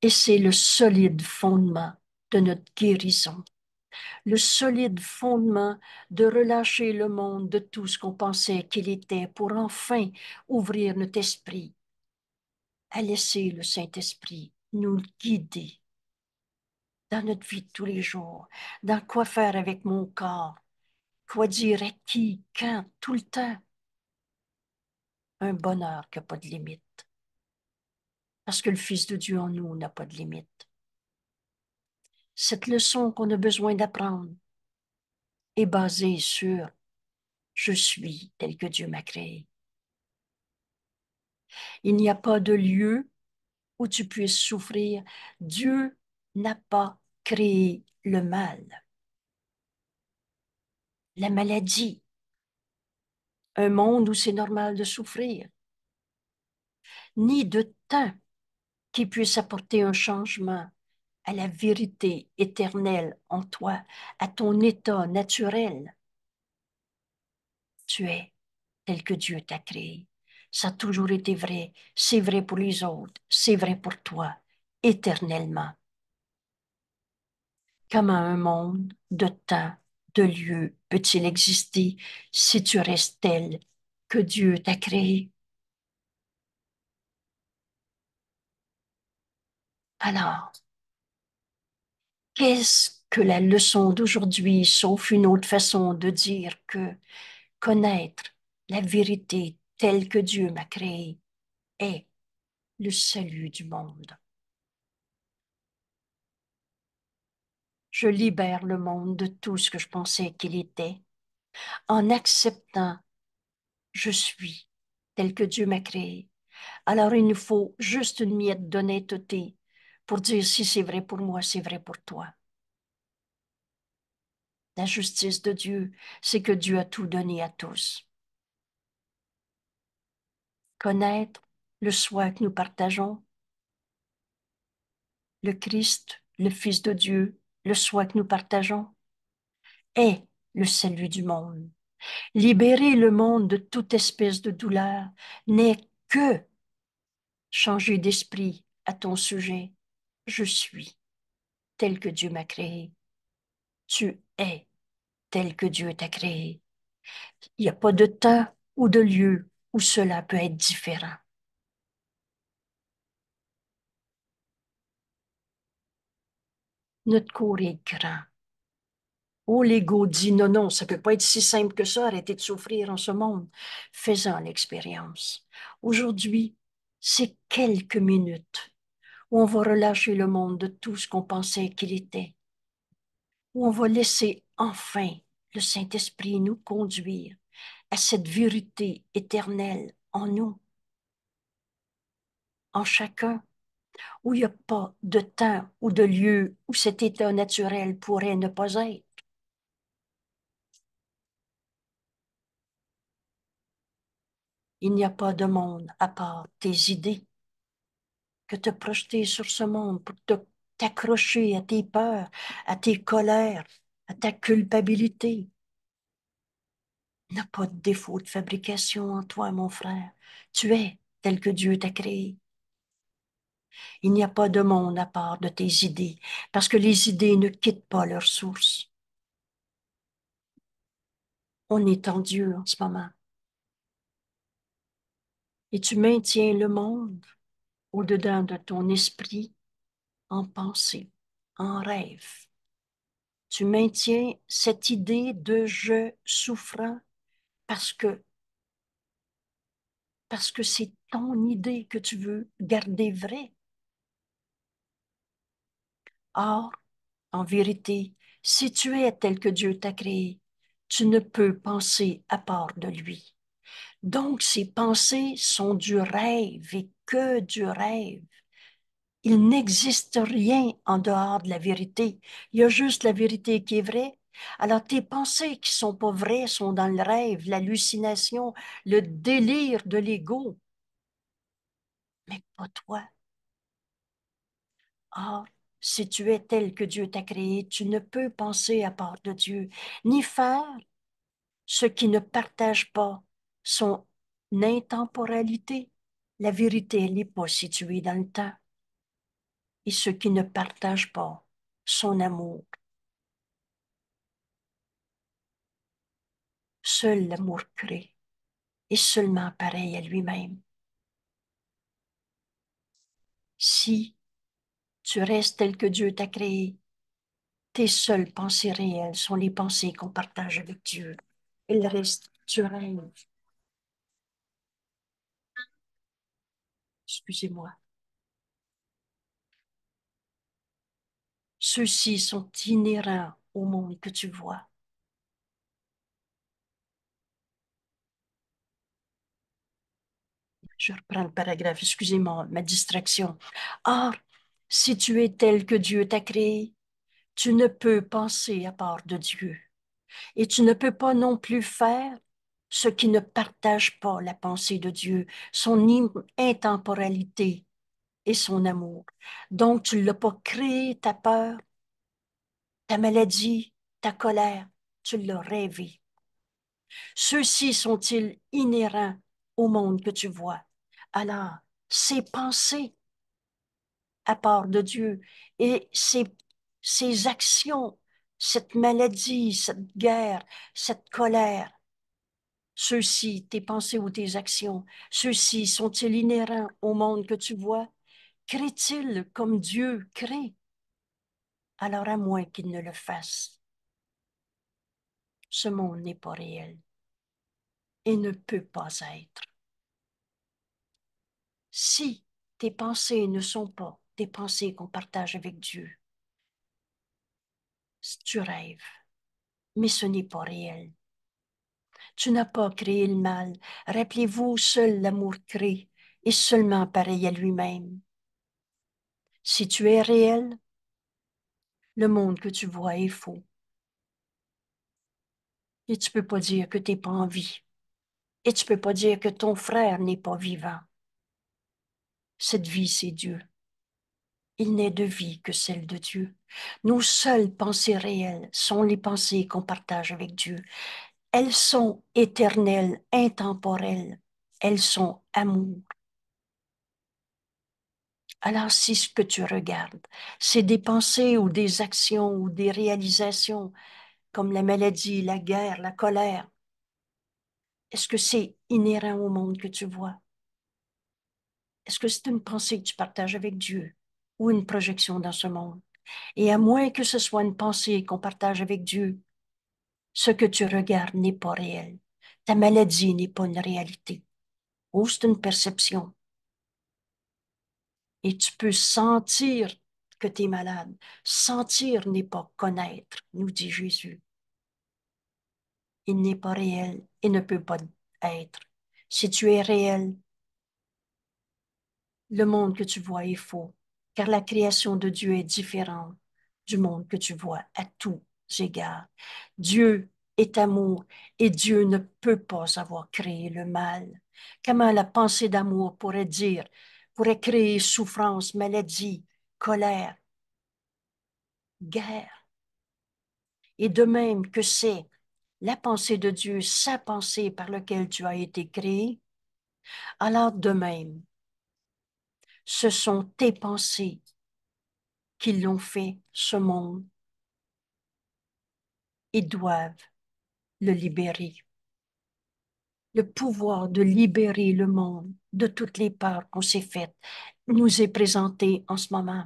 Et c'est le solide fondement de notre guérison, le solide fondement de relâcher le monde de tout ce qu'on pensait qu'il était pour enfin ouvrir notre esprit à laisser le Saint-Esprit nous guider dans notre vie de tous les jours, dans quoi faire avec mon corps, Quoi dire à qui, quand, tout le temps. Un bonheur qui n'a pas de limite. Parce que le Fils de Dieu en nous n'a pas de limite. Cette leçon qu'on a besoin d'apprendre est basée sur Je suis tel que Dieu m'a créé. Il n'y a pas de lieu où tu puisses souffrir. Dieu n'a pas créé le mal la maladie, un monde où c'est normal de souffrir, ni de temps qui puisse apporter un changement à la vérité éternelle en toi, à ton état naturel. Tu es tel que Dieu t'a créé. Ça a toujours été vrai. C'est vrai pour les autres. C'est vrai pour toi, éternellement. Comme un monde de temps de lieu peut-il exister si tu restes tel que Dieu t'a créé Alors, qu'est-ce que la leçon d'aujourd'hui, sauf une autre façon de dire que connaître la vérité telle que Dieu m'a créée est le salut du monde je libère le monde de tout ce que je pensais qu'il était. En acceptant, je suis tel que Dieu m'a créé. Alors il nous faut juste une miette d'honnêteté pour dire si c'est vrai pour moi, c'est vrai pour toi. La justice de Dieu, c'est que Dieu a tout donné à tous. Connaître le soi que nous partageons, le Christ, le Fils de Dieu, le soi que nous partageons est le salut du monde. Libérer le monde de toute espèce de douleur n'est que changer d'esprit à ton sujet. Je suis tel que Dieu m'a créé. Tu es tel que Dieu t'a créé. Il n'y a pas de temps ou de lieu où cela peut être différent. Notre cours est grand. Oh, l'ego dit non, non, ça ne peut pas être si simple que ça, arrêter de souffrir en ce monde. Faisons l'expérience. Aujourd'hui, c'est quelques minutes où on va relâcher le monde de tout ce qu'on pensait qu'il était, où on va laisser enfin le Saint-Esprit nous conduire à cette vérité éternelle en nous, en chacun où il n'y a pas de temps ou de lieu où cet état naturel pourrait ne pas être. Il n'y a pas de monde à part tes idées. Que te projeter sur ce monde pour t'accrocher à tes peurs, à tes colères, à ta culpabilité. N'a pas de défaut de fabrication en toi, mon frère. Tu es tel que Dieu t'a créé. Il n'y a pas de monde à part de tes idées, parce que les idées ne quittent pas leur source. On est en Dieu en ce moment. Et tu maintiens le monde au-dedans de ton esprit en pensée, en rêve. Tu maintiens cette idée de je souffrant parce que parce que c'est ton idée que tu veux garder vraie. Or, en vérité, si tu es tel que Dieu t'a créé, tu ne peux penser à part de lui. Donc, ces pensées sont du rêve et que du rêve. Il n'existe rien en dehors de la vérité. Il y a juste la vérité qui est vraie. Alors, tes pensées qui sont pas vraies sont dans le rêve, l'hallucination, le délire de l'ego. Mais pas toi. Or, si tu es tel que Dieu t'a créé, tu ne peux penser à part de Dieu, ni faire ce qui ne partage pas son intemporalité. La vérité, n'est pas située dans le temps. Et ce qui ne partage pas son amour. Seul l'amour crée est seulement pareil à lui-même. Si tu restes tel que Dieu t'a créé. Tes seules pensées réelles sont les pensées qu'on partage avec Dieu. Elles restent. tu rêves. Excusez-moi. Ceux-ci sont inhérents au monde que tu vois. Je reprends le paragraphe, excusez-moi, ma distraction. Or, si tu es tel que Dieu t'a créé, tu ne peux penser à part de Dieu. Et tu ne peux pas non plus faire ce qui ne partage pas la pensée de Dieu, son intemporalité et son amour. Donc tu ne l'as pas créé, ta peur, ta maladie, ta colère, tu l'as rêvé. Ceux-ci sont-ils inhérents au monde que tu vois? Alors, ces pensées à part de Dieu. Et ses actions, cette maladie, cette guerre, cette colère, ceux-ci, tes pensées ou tes actions, ceux-ci sont-ils inhérents au monde que tu vois? Crée-t-il comme Dieu crée? Alors à moins qu'il ne le fasse, ce monde n'est pas réel et ne peut pas être. Si tes pensées ne sont pas des pensées qu'on partage avec Dieu. Tu rêves, mais ce n'est pas réel. Tu n'as pas créé le mal. Rappelez-vous, seul l'amour crée et seulement pareil à lui-même. Si tu es réel, le monde que tu vois est faux. Et tu ne peux pas dire que tu n'es pas en vie. Et tu ne peux pas dire que ton frère n'est pas vivant. Cette vie, c'est Dieu il n'est de vie que celle de Dieu. Nos seules pensées réelles sont les pensées qu'on partage avec Dieu. Elles sont éternelles, intemporelles. Elles sont amour. Alors si ce que tu regardes, c'est des pensées ou des actions ou des réalisations comme la maladie, la guerre, la colère, est-ce que c'est inhérent au monde que tu vois? Est-ce que c'est une pensée que tu partages avec Dieu? ou une projection dans ce monde. Et à moins que ce soit une pensée qu'on partage avec Dieu, ce que tu regardes n'est pas réel. Ta maladie n'est pas une réalité. Ou c'est une perception. Et tu peux sentir que tu es malade. Sentir n'est pas connaître, nous dit Jésus. Il n'est pas réel et ne peut pas être. Si tu es réel, le monde que tu vois est faux car la création de Dieu est différente du monde que tu vois à tous égards. Dieu est amour et Dieu ne peut pas avoir créé le mal. Comment la pensée d'amour pourrait dire, pourrait créer souffrance, maladie, colère, guerre? Et de même que c'est la pensée de Dieu, sa pensée par laquelle tu as été créé, alors de même, ce sont tes pensées qui l'ont fait, ce monde. et doivent le libérer. Le pouvoir de libérer le monde de toutes les peurs qu'on s'est faites nous est présenté en ce moment.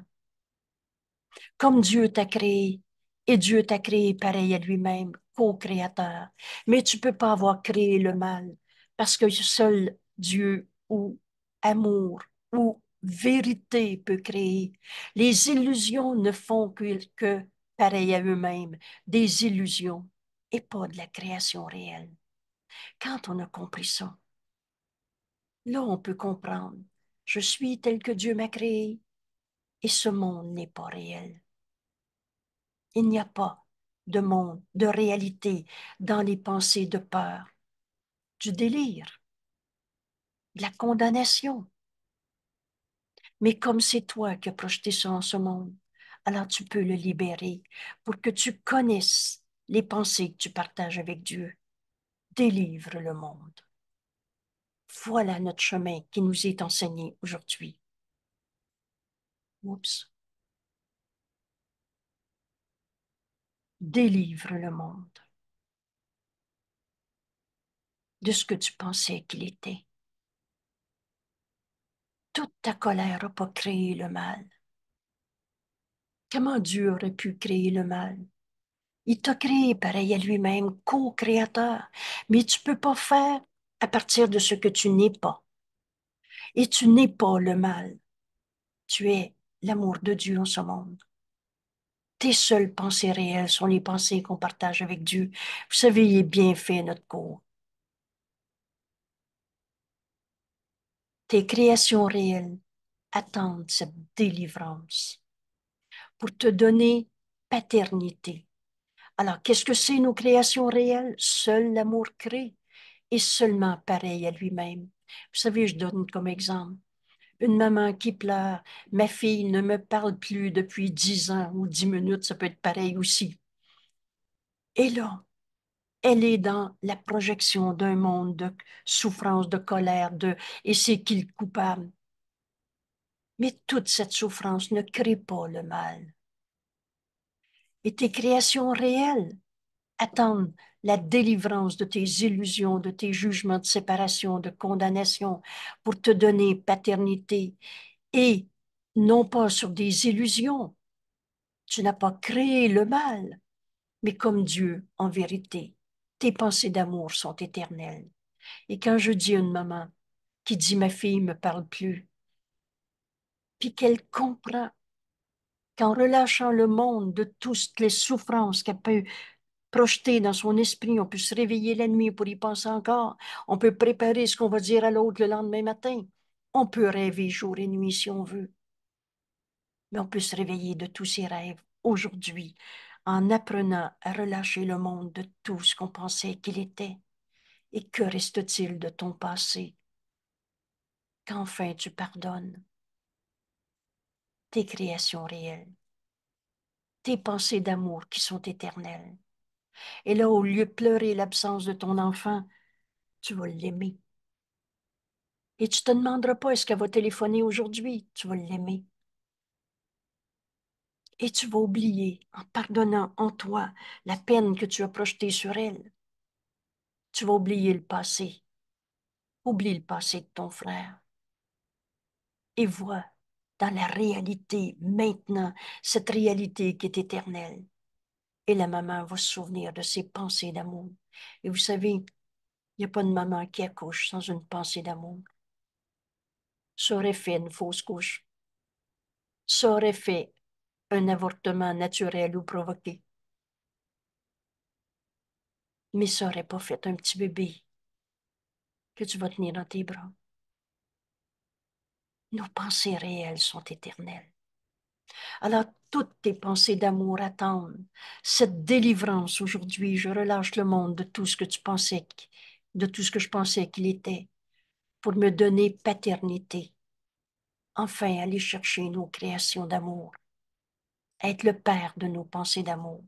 Comme Dieu t'a créé, et Dieu t'a créé pareil à lui-même, co-créateur. Mais tu ne peux pas avoir créé le mal, parce que seul Dieu ou amour ou vérité peut créer. Les illusions ne font que, que pareil à eux-mêmes, des illusions et pas de la création réelle. Quand on a compris ça, là on peut comprendre, je suis tel que Dieu m'a créé et ce monde n'est pas réel. Il n'y a pas de monde, de réalité dans les pensées de peur, du délire, de la condamnation, mais comme c'est toi qui as projeté ça en ce monde, alors tu peux le libérer pour que tu connaisses les pensées que tu partages avec Dieu. Délivre le monde. Voilà notre chemin qui nous est enseigné aujourd'hui. Oups. Délivre le monde de ce que tu pensais qu'il était toute ta colère n'a pas créé le mal. Comment Dieu aurait pu créer le mal? Il t'a créé pareil à lui-même, co-créateur, mais tu ne peux pas faire à partir de ce que tu n'es pas. Et tu n'es pas le mal. Tu es l'amour de Dieu en ce monde. Tes seules pensées réelles sont les pensées qu'on partage avec Dieu. Vous savez, il est bien fait notre cours. Tes créations réelles attendent cette délivrance pour te donner paternité. Alors, qu'est-ce que c'est nos créations réelles? Seul l'amour crée et seulement pareil à lui-même. Vous savez, je donne comme exemple une maman qui pleure, ma fille ne me parle plus depuis dix ans ou dix minutes, ça peut être pareil aussi. Et là, elle est dans la projection d'un monde de souffrance, de colère, de et c'est qu'il coupable. Mais toute cette souffrance ne crée pas le mal. Et tes créations réelles attendent la délivrance de tes illusions, de tes jugements de séparation, de condamnation, pour te donner paternité. Et non pas sur des illusions. Tu n'as pas créé le mal, mais comme Dieu en vérité tes pensées d'amour sont éternelles. Et quand je dis à une maman qui dit ma fille ne me parle plus, puis qu'elle comprend qu'en relâchant le monde de toutes les souffrances qu'elle peut projeter dans son esprit, on peut se réveiller la nuit pour y penser encore, on peut préparer ce qu'on va dire à l'autre le lendemain matin, on peut rêver jour et nuit si on veut, mais on peut se réveiller de tous ses rêves aujourd'hui en apprenant à relâcher le monde de tout ce qu'on pensait qu'il était. Et que reste-t-il de ton passé Qu'enfin tu pardonnes tes créations réelles, tes pensées d'amour qui sont éternelles. Et là, au lieu de pleurer l'absence de ton enfant, tu vas l'aimer. Et tu ne te demanderas pas est-ce qu'elle va téléphoner aujourd'hui, tu vas l'aimer et tu vas oublier en pardonnant en toi la peine que tu as projetée sur elle. Tu vas oublier le passé. Oublie le passé de ton frère. Et vois dans la réalité maintenant, cette réalité qui est éternelle. Et la maman va se souvenir de ses pensées d'amour. Et vous savez, il n'y a pas de maman qui accouche sans une pensée d'amour. Ça aurait fait une fausse couche. Ça aurait fait un avortement naturel ou provoqué. Mais ça n'aurait pas fait un petit bébé que tu vas tenir dans tes bras. Nos pensées réelles sont éternelles. Alors, toutes tes pensées d'amour attendent cette délivrance aujourd'hui. Je relâche le monde de tout ce que tu pensais, de tout ce que je pensais qu'il était, pour me donner paternité. Enfin, aller chercher nos créations d'amour être le père de nos pensées d'amour.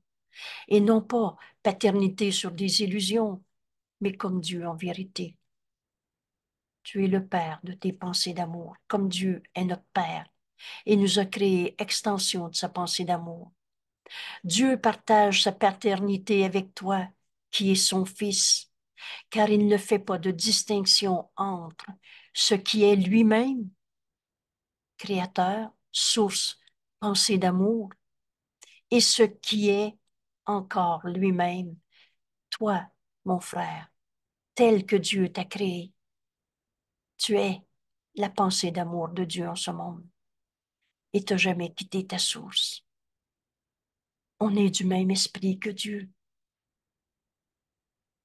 Et non pas paternité sur des illusions, mais comme Dieu en vérité. Tu es le père de tes pensées d'amour, comme Dieu est notre père et nous a créé extension de sa pensée d'amour. Dieu partage sa paternité avec toi, qui est son Fils, car il ne fait pas de distinction entre ce qui est lui-même, créateur, source pensée d'amour et ce qui est encore lui-même, toi, mon frère, tel que Dieu t'a créé. Tu es la pensée d'amour de Dieu en ce monde et t'as jamais quitté ta source. On est du même esprit que Dieu.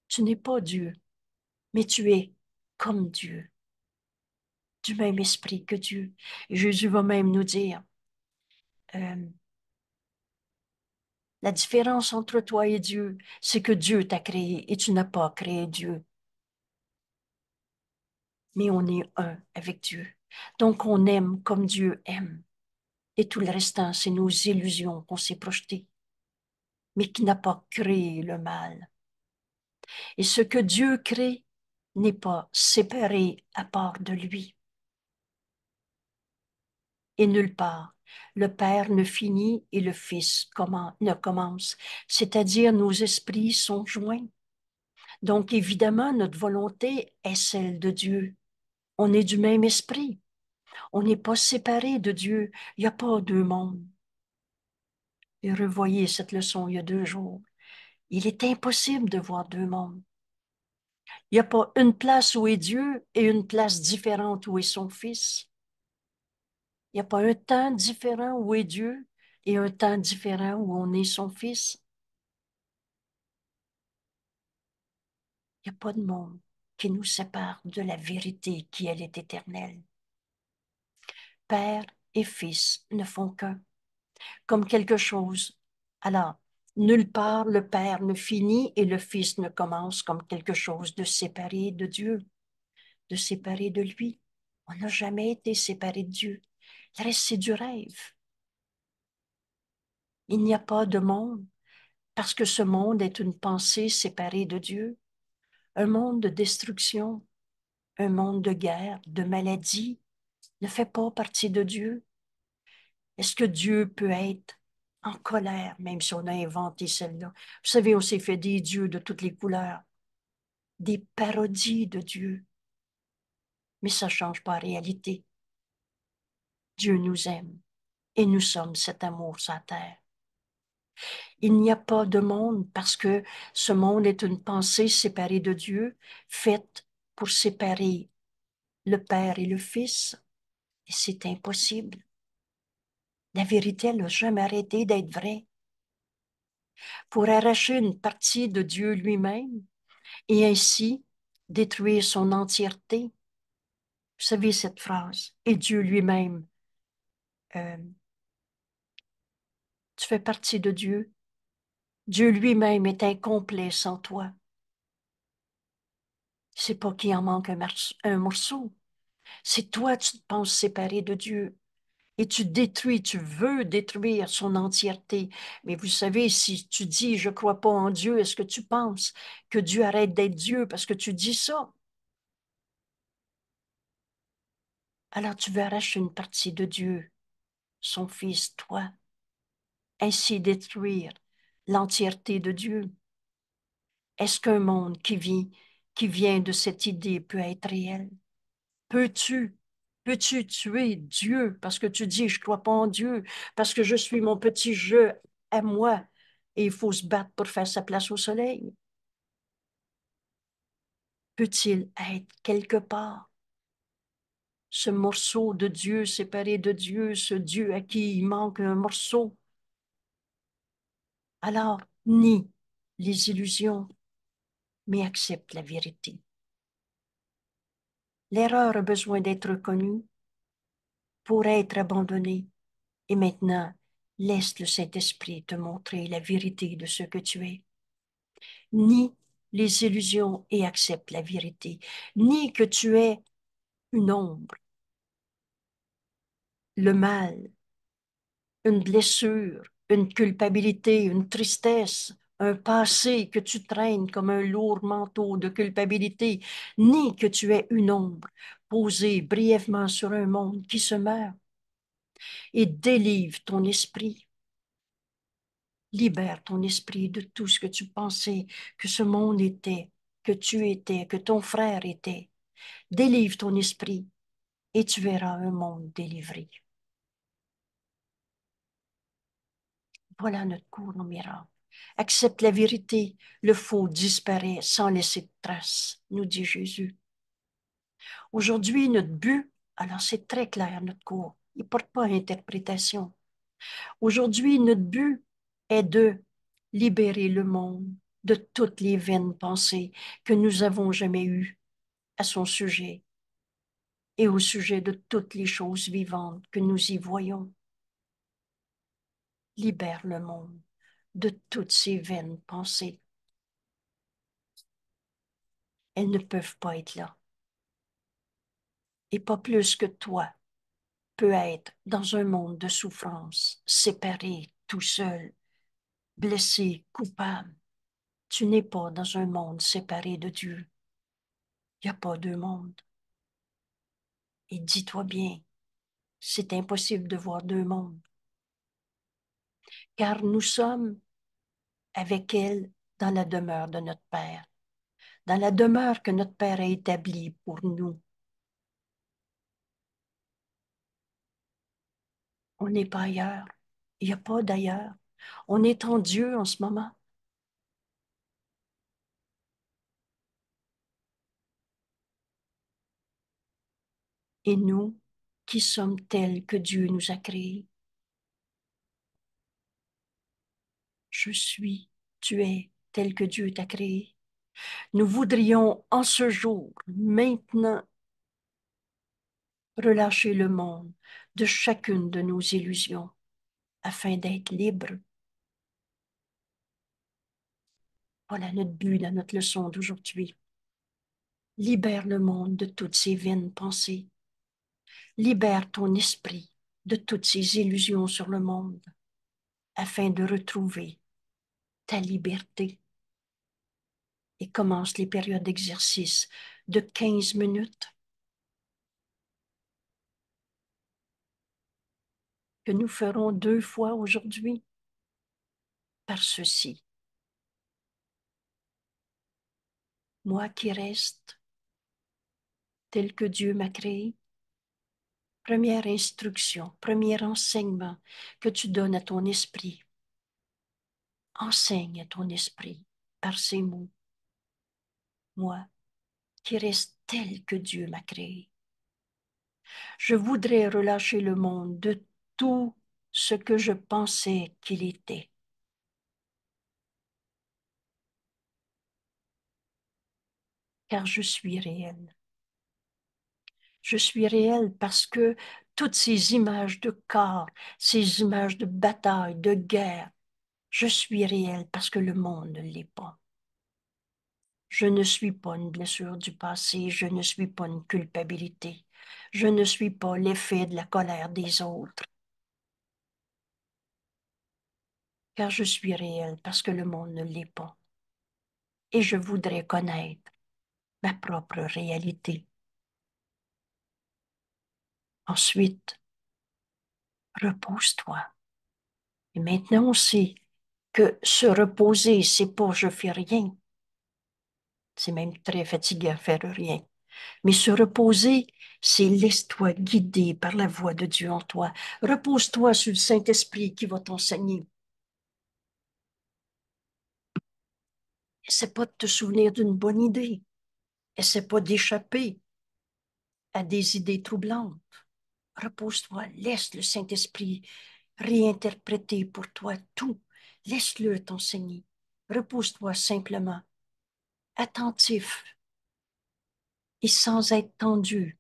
Tu n'es pas Dieu, mais tu es comme Dieu, du même esprit que Dieu. Jésus va même nous dire, euh, la différence entre toi et Dieu, c'est que Dieu t'a créé et tu n'as pas créé Dieu. Mais on est un avec Dieu. Donc on aime comme Dieu aime. Et tout le restant, c'est nos illusions qu'on s'est projetées, mais qui n'a pas créé le mal. Et ce que Dieu crée n'est pas séparé à part de lui. Et nulle part le Père ne finit et le Fils ne commence, c'est-à-dire nos esprits sont joints. Donc évidemment, notre volonté est celle de Dieu. On est du même esprit. On n'est pas séparé de Dieu. Il n'y a pas deux mondes. Et revoyez cette leçon il y a deux jours. Il est impossible de voir deux mondes. Il n'y a pas une place où est Dieu et une place différente où est son Fils. Il n'y a pas un temps différent où est Dieu et un temps différent où on est son Fils. Il n'y a pas de monde qui nous sépare de la vérité qui, elle, est éternelle. Père et Fils ne font qu'un, comme quelque chose. Alors, nulle part le Père ne finit et le Fils ne commence comme quelque chose de séparé de Dieu, de séparé de lui. On n'a jamais été séparé de Dieu. Le c'est du rêve. Il n'y a pas de monde, parce que ce monde est une pensée séparée de Dieu, un monde de destruction, un monde de guerre, de maladie, ne fait pas partie de Dieu. Est-ce que Dieu peut être en colère, même si on a inventé celle-là? Vous savez, on s'est fait des dieux de toutes les couleurs, des parodies de Dieu. Mais ça ne change pas la réalité. Dieu nous aime et nous sommes cet amour sans terre. Il n'y a pas de monde parce que ce monde est une pensée séparée de Dieu, faite pour séparer le Père et le Fils, et c'est impossible. La vérité, n'a jamais arrêté d'être vraie. Pour arracher une partie de Dieu lui-même et ainsi détruire son entièreté. Vous savez cette phrase, et Dieu lui-même euh, tu fais partie de Dieu. Dieu lui-même est incomplet sans toi. C'est pas qu'il en manque un, un morceau. C'est toi, tu te penses séparé de Dieu. Et tu détruis, tu veux détruire son entièreté. Mais vous savez, si tu dis je crois pas en Dieu, est-ce que tu penses que Dieu arrête d'être Dieu parce que tu dis ça? Alors tu veux arracher une partie de Dieu son Fils, toi, ainsi détruire l'entièreté de Dieu? Est-ce qu'un monde qui vit, qui vient de cette idée peut être réel? Peux-tu Peux-tu tuer Dieu parce que tu dis, je crois pas en Dieu, parce que je suis mon petit jeu à moi et il faut se battre pour faire sa place au soleil? Peut-il être quelque part ce morceau de Dieu séparé de Dieu, ce Dieu à qui il manque un morceau. Alors, nie les illusions, mais accepte la vérité. L'erreur a besoin d'être connue pour être abandonnée. Et maintenant, laisse le Saint-Esprit te montrer la vérité de ce que tu es. Nie les illusions et accepte la vérité. Nie que tu es une ombre le mal, une blessure, une culpabilité, une tristesse, un passé que tu traînes comme un lourd manteau de culpabilité, ni que tu es une ombre posée brièvement sur un monde qui se meurt, et délivre ton esprit. Libère ton esprit de tout ce que tu pensais que ce monde était, que tu étais, que ton frère était. Délivre ton esprit et tu verras un monde délivré. Voilà notre cours nos miracle. Accepte la vérité, le faux disparaît sans laisser de traces, nous dit Jésus. Aujourd'hui, notre but, alors c'est très clair, notre cours, il ne porte pas interprétation. Aujourd'hui, notre but est de libérer le monde de toutes les vaines pensées que nous avons jamais eues à son sujet et au sujet de toutes les choses vivantes que nous y voyons libère le monde de toutes ces vaines pensées. Elles ne peuvent pas être là. Et pas plus que toi peut être dans un monde de souffrance, séparé, tout seul, blessé, coupable. Tu n'es pas dans un monde séparé de Dieu. Il n'y a pas deux mondes. Et dis-toi bien, c'est impossible de voir deux mondes car nous sommes avec elle dans la demeure de notre Père, dans la demeure que notre Père a établie pour nous. On n'est pas ailleurs. Il n'y a pas d'ailleurs. On est en Dieu en ce moment. Et nous, qui sommes tels que Dieu nous a créés? je suis, tu es, tel que Dieu t'a créé. Nous voudrions en ce jour, maintenant, relâcher le monde de chacune de nos illusions afin d'être libres. Voilà notre but notre leçon d'aujourd'hui. Libère le monde de toutes ces vaines pensées. Libère ton esprit de toutes ces illusions sur le monde afin de retrouver ta liberté. Et commence les périodes d'exercice de 15 minutes que nous ferons deux fois aujourd'hui par ceci. Moi qui reste tel que Dieu m'a créé, première instruction, premier enseignement que tu donnes à ton esprit enseigne ton esprit par ces mots. Moi, qui reste tel que Dieu m'a créé. Je voudrais relâcher le monde de tout ce que je pensais qu'il était. Car je suis réelle. Je suis réelle parce que toutes ces images de corps, ces images de bataille, de guerre, je suis réel parce que le monde ne l'est pas. Je ne suis pas une blessure du passé, je ne suis pas une culpabilité, je ne suis pas l'effet de la colère des autres. Car je suis réel parce que le monde ne l'est pas. Et je voudrais connaître ma propre réalité. Ensuite, repose-toi. Et maintenant aussi, que se reposer, c'est pas je fais rien. C'est même très fatigué à faire rien. Mais se reposer, c'est laisse-toi guider par la voix de Dieu en toi. Repose-toi sur le Saint-Esprit qui va t'enseigner. Essaie pas de te souvenir d'une bonne idée. Essaie pas d'échapper à des idées troublantes. Repose-toi, laisse le Saint-Esprit réinterpréter pour toi tout Laisse-le t'enseigner. Repose-toi simplement, attentif et sans être tendu.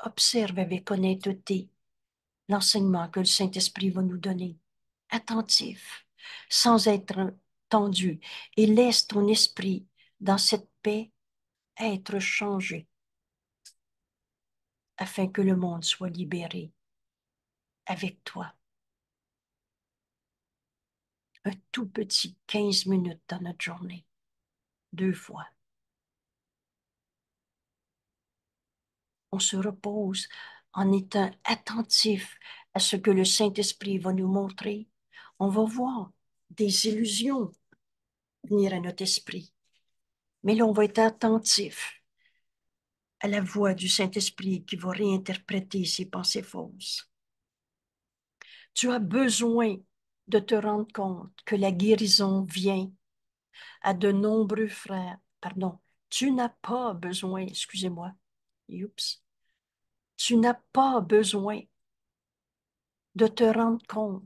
Observe avec honnêteté l'enseignement que le Saint-Esprit va nous donner. Attentif, sans être tendu, et laisse ton esprit, dans cette paix, être changé afin que le monde soit libéré avec toi un tout petit 15 minutes dans notre journée, deux fois. On se repose en étant attentif à ce que le Saint-Esprit va nous montrer. On va voir des illusions venir à notre esprit. Mais l'on on va être attentif à la voix du Saint-Esprit qui va réinterpréter ses pensées fausses. Tu as besoin de te rendre compte que la guérison vient à de nombreux frères. Pardon, tu n'as pas besoin, excusez-moi, oups, tu n'as pas besoin de te rendre compte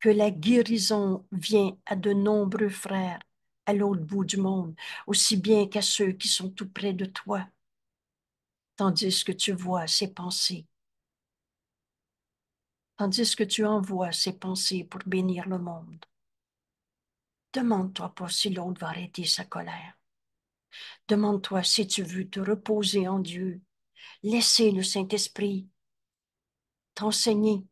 que la guérison vient à de nombreux frères à l'autre bout du monde, aussi bien qu'à ceux qui sont tout près de toi, tandis que tu vois ces pensées tandis que tu envoies ces pensées pour bénir le monde. Demande-toi pas si l'autre va arrêter sa colère. Demande-toi si tu veux te reposer en Dieu, laisser le Saint-Esprit t'enseigner.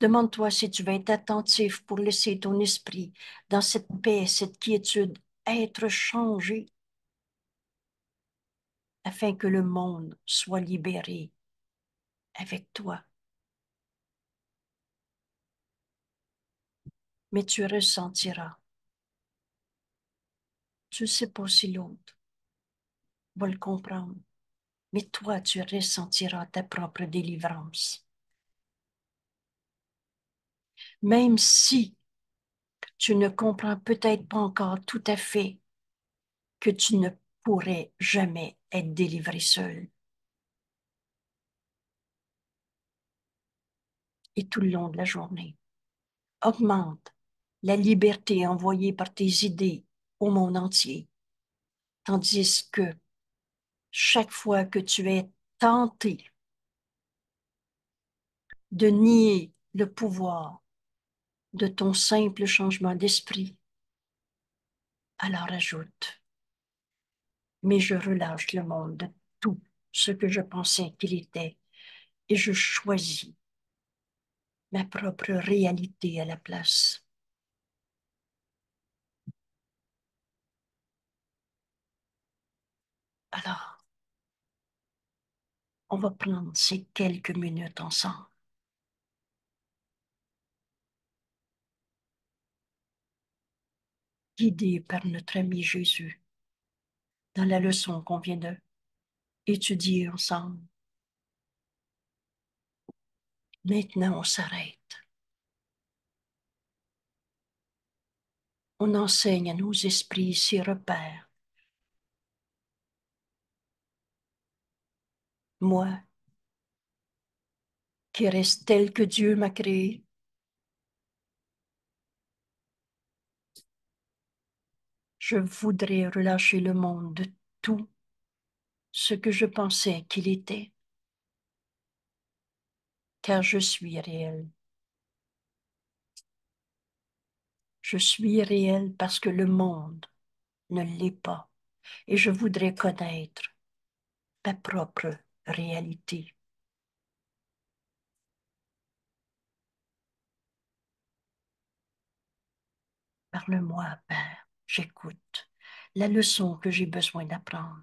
Demande-toi si tu veux être attentif pour laisser ton esprit dans cette paix, cette quiétude, être changé afin que le monde soit libéré avec toi. mais tu ressentiras. Tu ne sais pas si l'autre va le comprendre, mais toi, tu ressentiras ta propre délivrance. Même si tu ne comprends peut-être pas encore tout à fait que tu ne pourrais jamais être délivré seul. Et tout le long de la journée, augmente la liberté envoyée par tes idées au monde entier. Tandis que chaque fois que tu es tenté de nier le pouvoir de ton simple changement d'esprit, alors ajoute, mais je relâche le monde de tout ce que je pensais qu'il était et je choisis ma propre réalité à la place. Alors, on va prendre ces quelques minutes ensemble. Guidés par notre ami Jésus dans la leçon qu'on vient de étudier ensemble. Maintenant, on s'arrête. On enseigne à nos esprits ces repères moi, qui reste tel que Dieu m'a créé. Je voudrais relâcher le monde de tout ce que je pensais qu'il était, car je suis réel. Je suis réel parce que le monde ne l'est pas et je voudrais connaître ma propre réalité. Parle-moi, Père, j'écoute la leçon que j'ai besoin d'apprendre.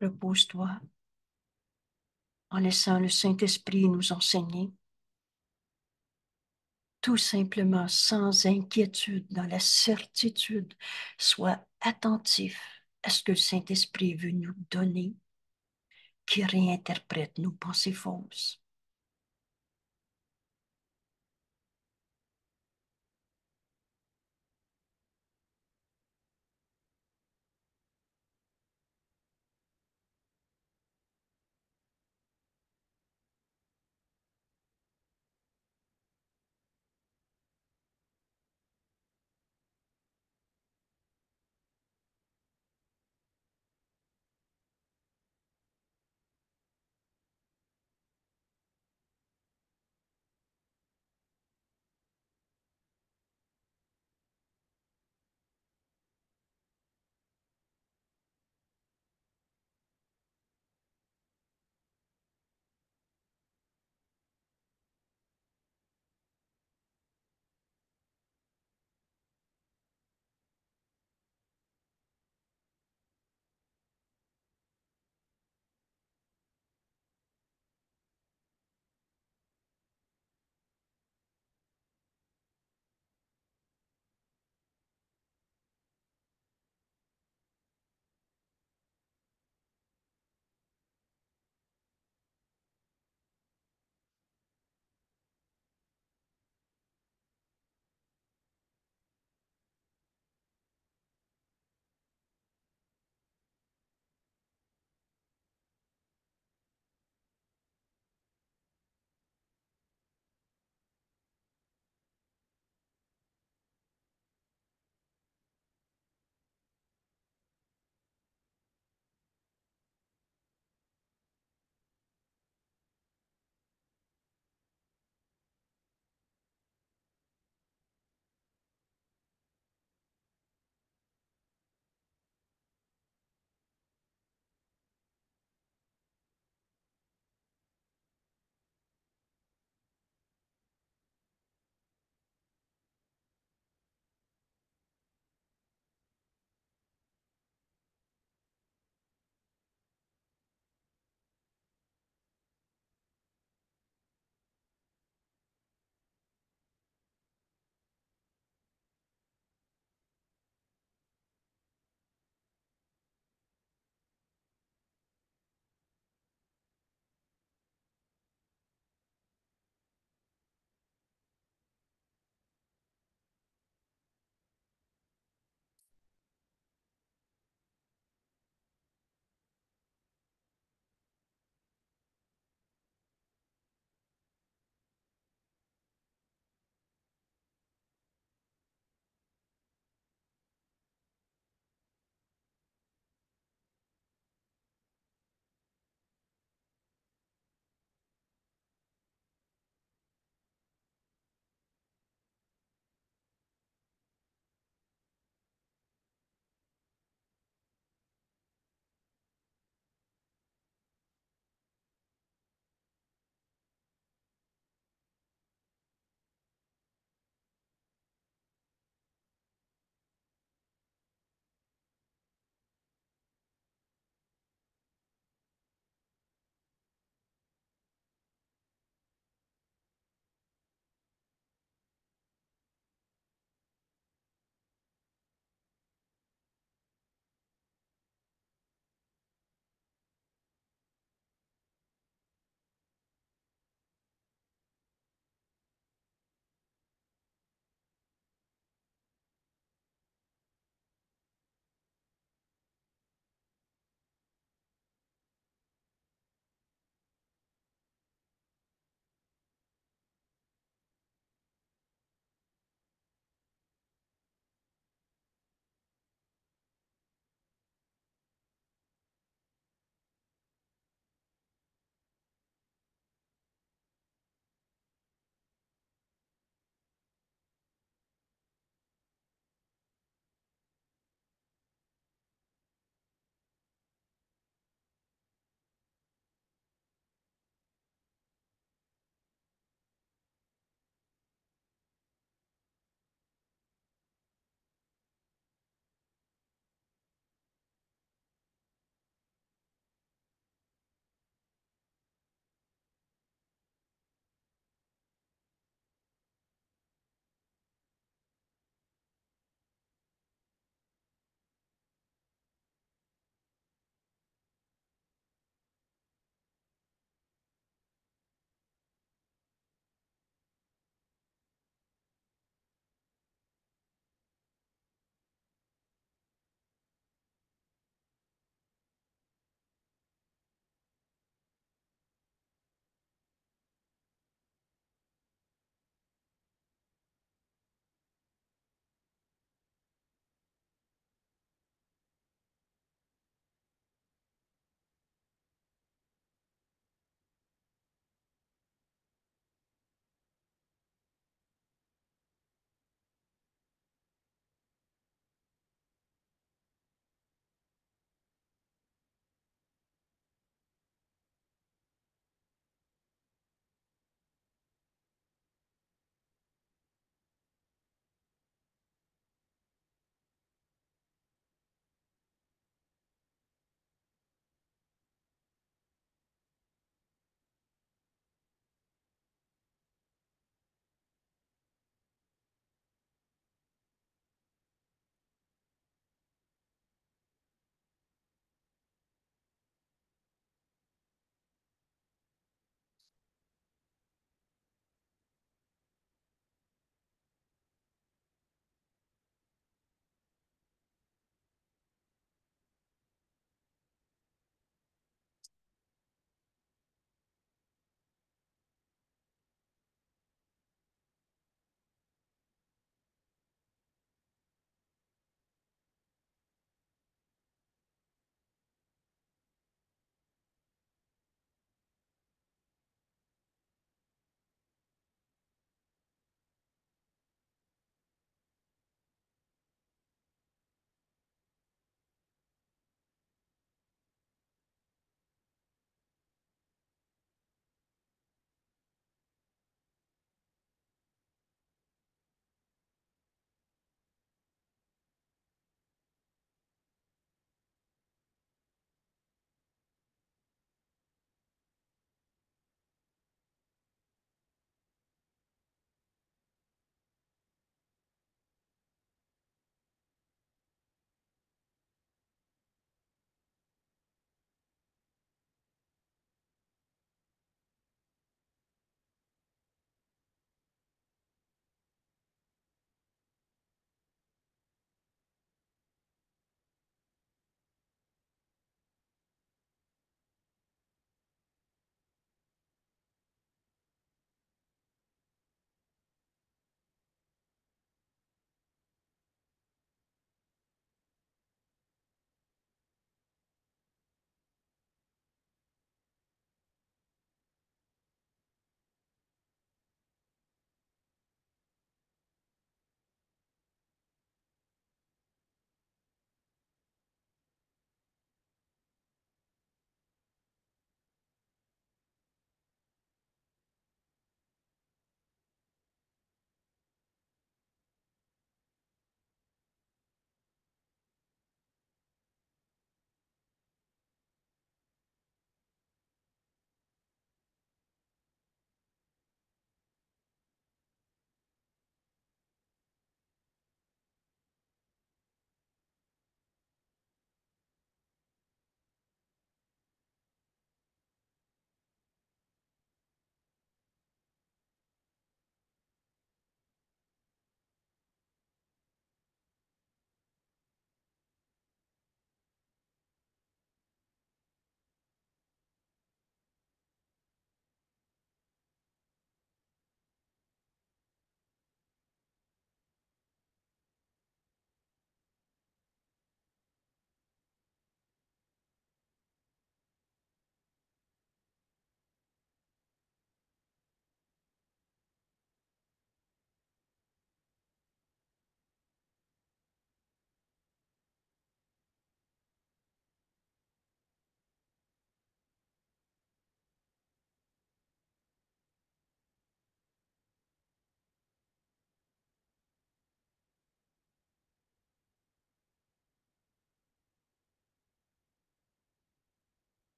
Repose-toi en laissant le Saint-Esprit nous enseigner tout simplement sans inquiétude, dans la certitude, soit attentif à ce que le Saint-Esprit veut nous donner, qui réinterprète nos pensées fausses,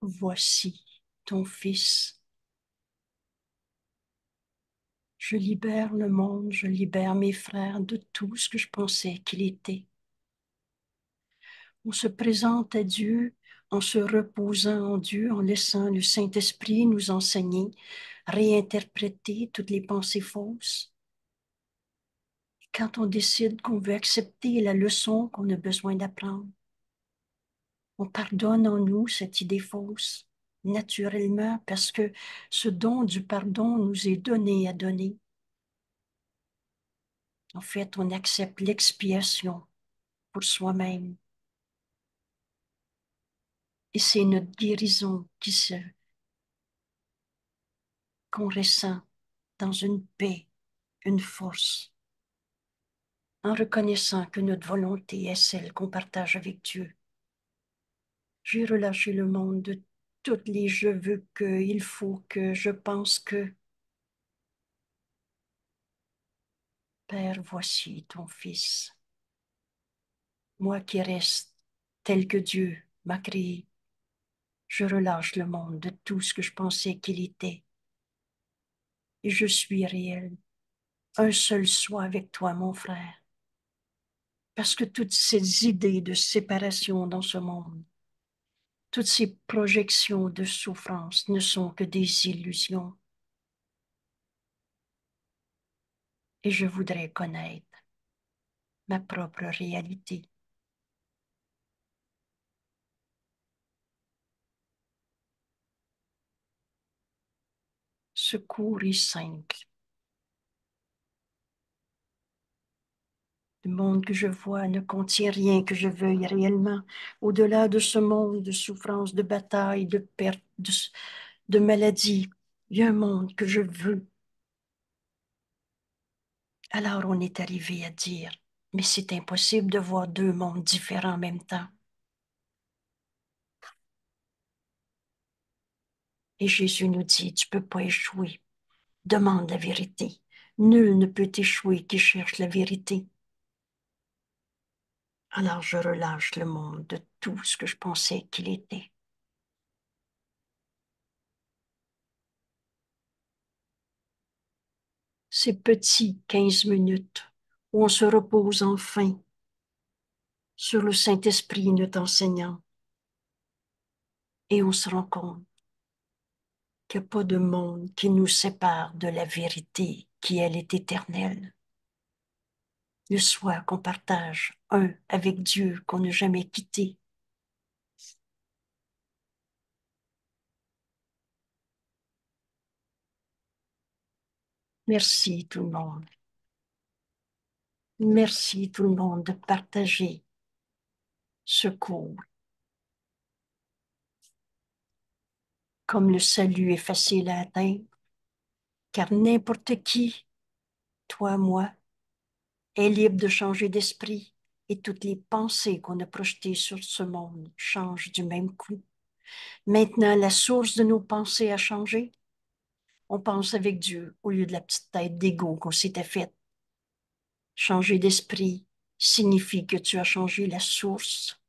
voici ton Fils. Je libère le monde, je libère mes frères de tout ce que je pensais qu'il était. On se présente à Dieu en se reposant en Dieu, en laissant le Saint-Esprit nous enseigner, réinterpréter toutes les pensées fausses. quand on décide qu'on veut accepter la leçon qu'on a besoin d'apprendre, on pardonne en nous cette idée fausse naturellement parce que ce don du pardon nous est donné à donner. En fait, on accepte l'expiation pour soi-même. Et c'est notre guérison qui se qu'on ressent dans une paix, une force, en reconnaissant que notre volonté est celle qu'on partage avec Dieu j'ai relâché le monde de toutes les je veux que, il faut que, je pense que. Père, voici ton Fils, moi qui reste tel que Dieu m'a créé. Je relâche le monde de tout ce que je pensais qu'il était. Et je suis réel, un seul soi avec toi, mon frère. Parce que toutes ces idées de séparation dans ce monde, toutes ces projections de souffrance ne sont que des illusions. Et je voudrais connaître ma propre réalité. Ce cours est simple. Le monde que je vois ne contient rien que je veuille réellement. Au-delà de ce monde de souffrance, de bataille, de perte, de, de maladie, il y a un monde que je veux. Alors on est arrivé à dire, mais c'est impossible de voir deux mondes différents en même temps. Et Jésus nous dit, tu ne peux pas échouer. Demande la vérité. Nul ne peut échouer qui cherche la vérité alors je relâche le monde de tout ce que je pensais qu'il était. Ces petits 15 minutes où on se repose enfin sur le Saint-Esprit, notre enseignant, et on se rend compte qu'il n'y a pas de monde qui nous sépare de la vérité qui, elle, est éternelle le soi qu'on partage, un avec Dieu qu'on n'a jamais quitté. Merci tout le monde. Merci tout le monde de partager ce cours. Comme le salut est facile à atteindre, car n'importe qui, toi, moi, est libre de changer d'esprit et toutes les pensées qu'on a projetées sur ce monde changent du même coup. Maintenant, la source de nos pensées a changé. On pense avec Dieu au lieu de la petite tête d'ego qu'on s'était faite. Changer d'esprit signifie que tu as changé la source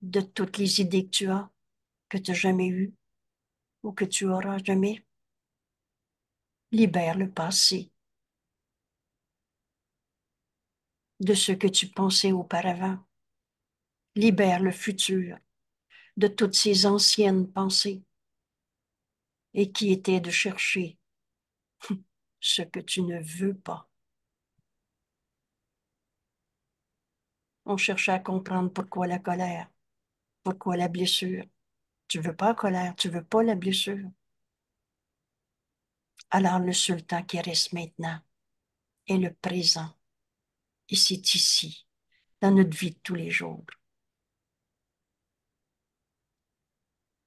de toutes les idées que tu as, que tu n'as jamais eues ou que tu auras jamais. Libère le passé de ce que tu pensais auparavant. Libère le futur de toutes ces anciennes pensées et qui était de chercher ce que tu ne veux pas. On cherchait à comprendre pourquoi la colère, pourquoi la blessure. Tu veux pas la colère, tu veux pas la blessure. Alors le sultan qui reste maintenant est le présent et c'est ici, dans notre vie de tous les jours.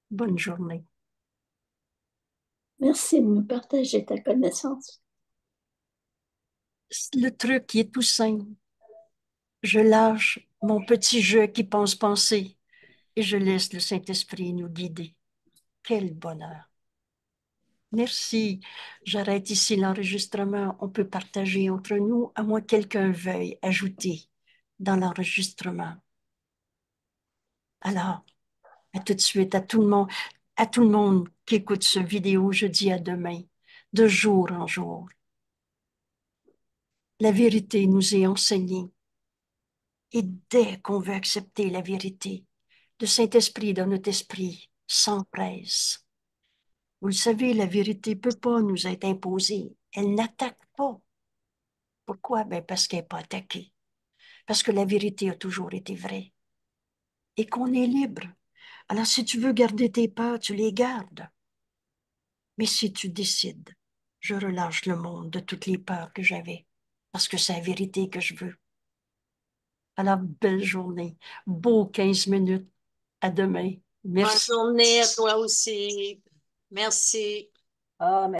Bonne journée. Merci de nous partager ta connaissance. Le truc, qui est tout simple. Je lâche mon petit jeu qui pense penser et je laisse le Saint-Esprit nous guider. Quel bonheur. Merci. J'arrête ici l'enregistrement. On peut partager entre nous, à moins que quelqu'un veuille ajouter dans l'enregistrement. Alors, à tout de suite, à tout le monde, à tout le monde qui écoute ce vidéo, je dis à demain, de jour en jour. La vérité nous est enseignée. Et dès qu'on veut accepter la vérité, le Saint-Esprit dans notre esprit s'empresse vous le savez, la vérité ne peut pas nous être imposée. Elle n'attaque pas. Pourquoi? Ben parce qu'elle n'est pas attaquée. Parce que la vérité a toujours été vraie. Et qu'on est libre. Alors si tu veux garder tes peurs, tu les gardes. Mais si tu décides, je relâche le monde de toutes les peurs que j'avais, parce que c'est la vérité que je veux. Alors, belle journée, beau 15 minutes. À demain. Merci. Bonne journée à toi aussi. Merci. Ah, mais...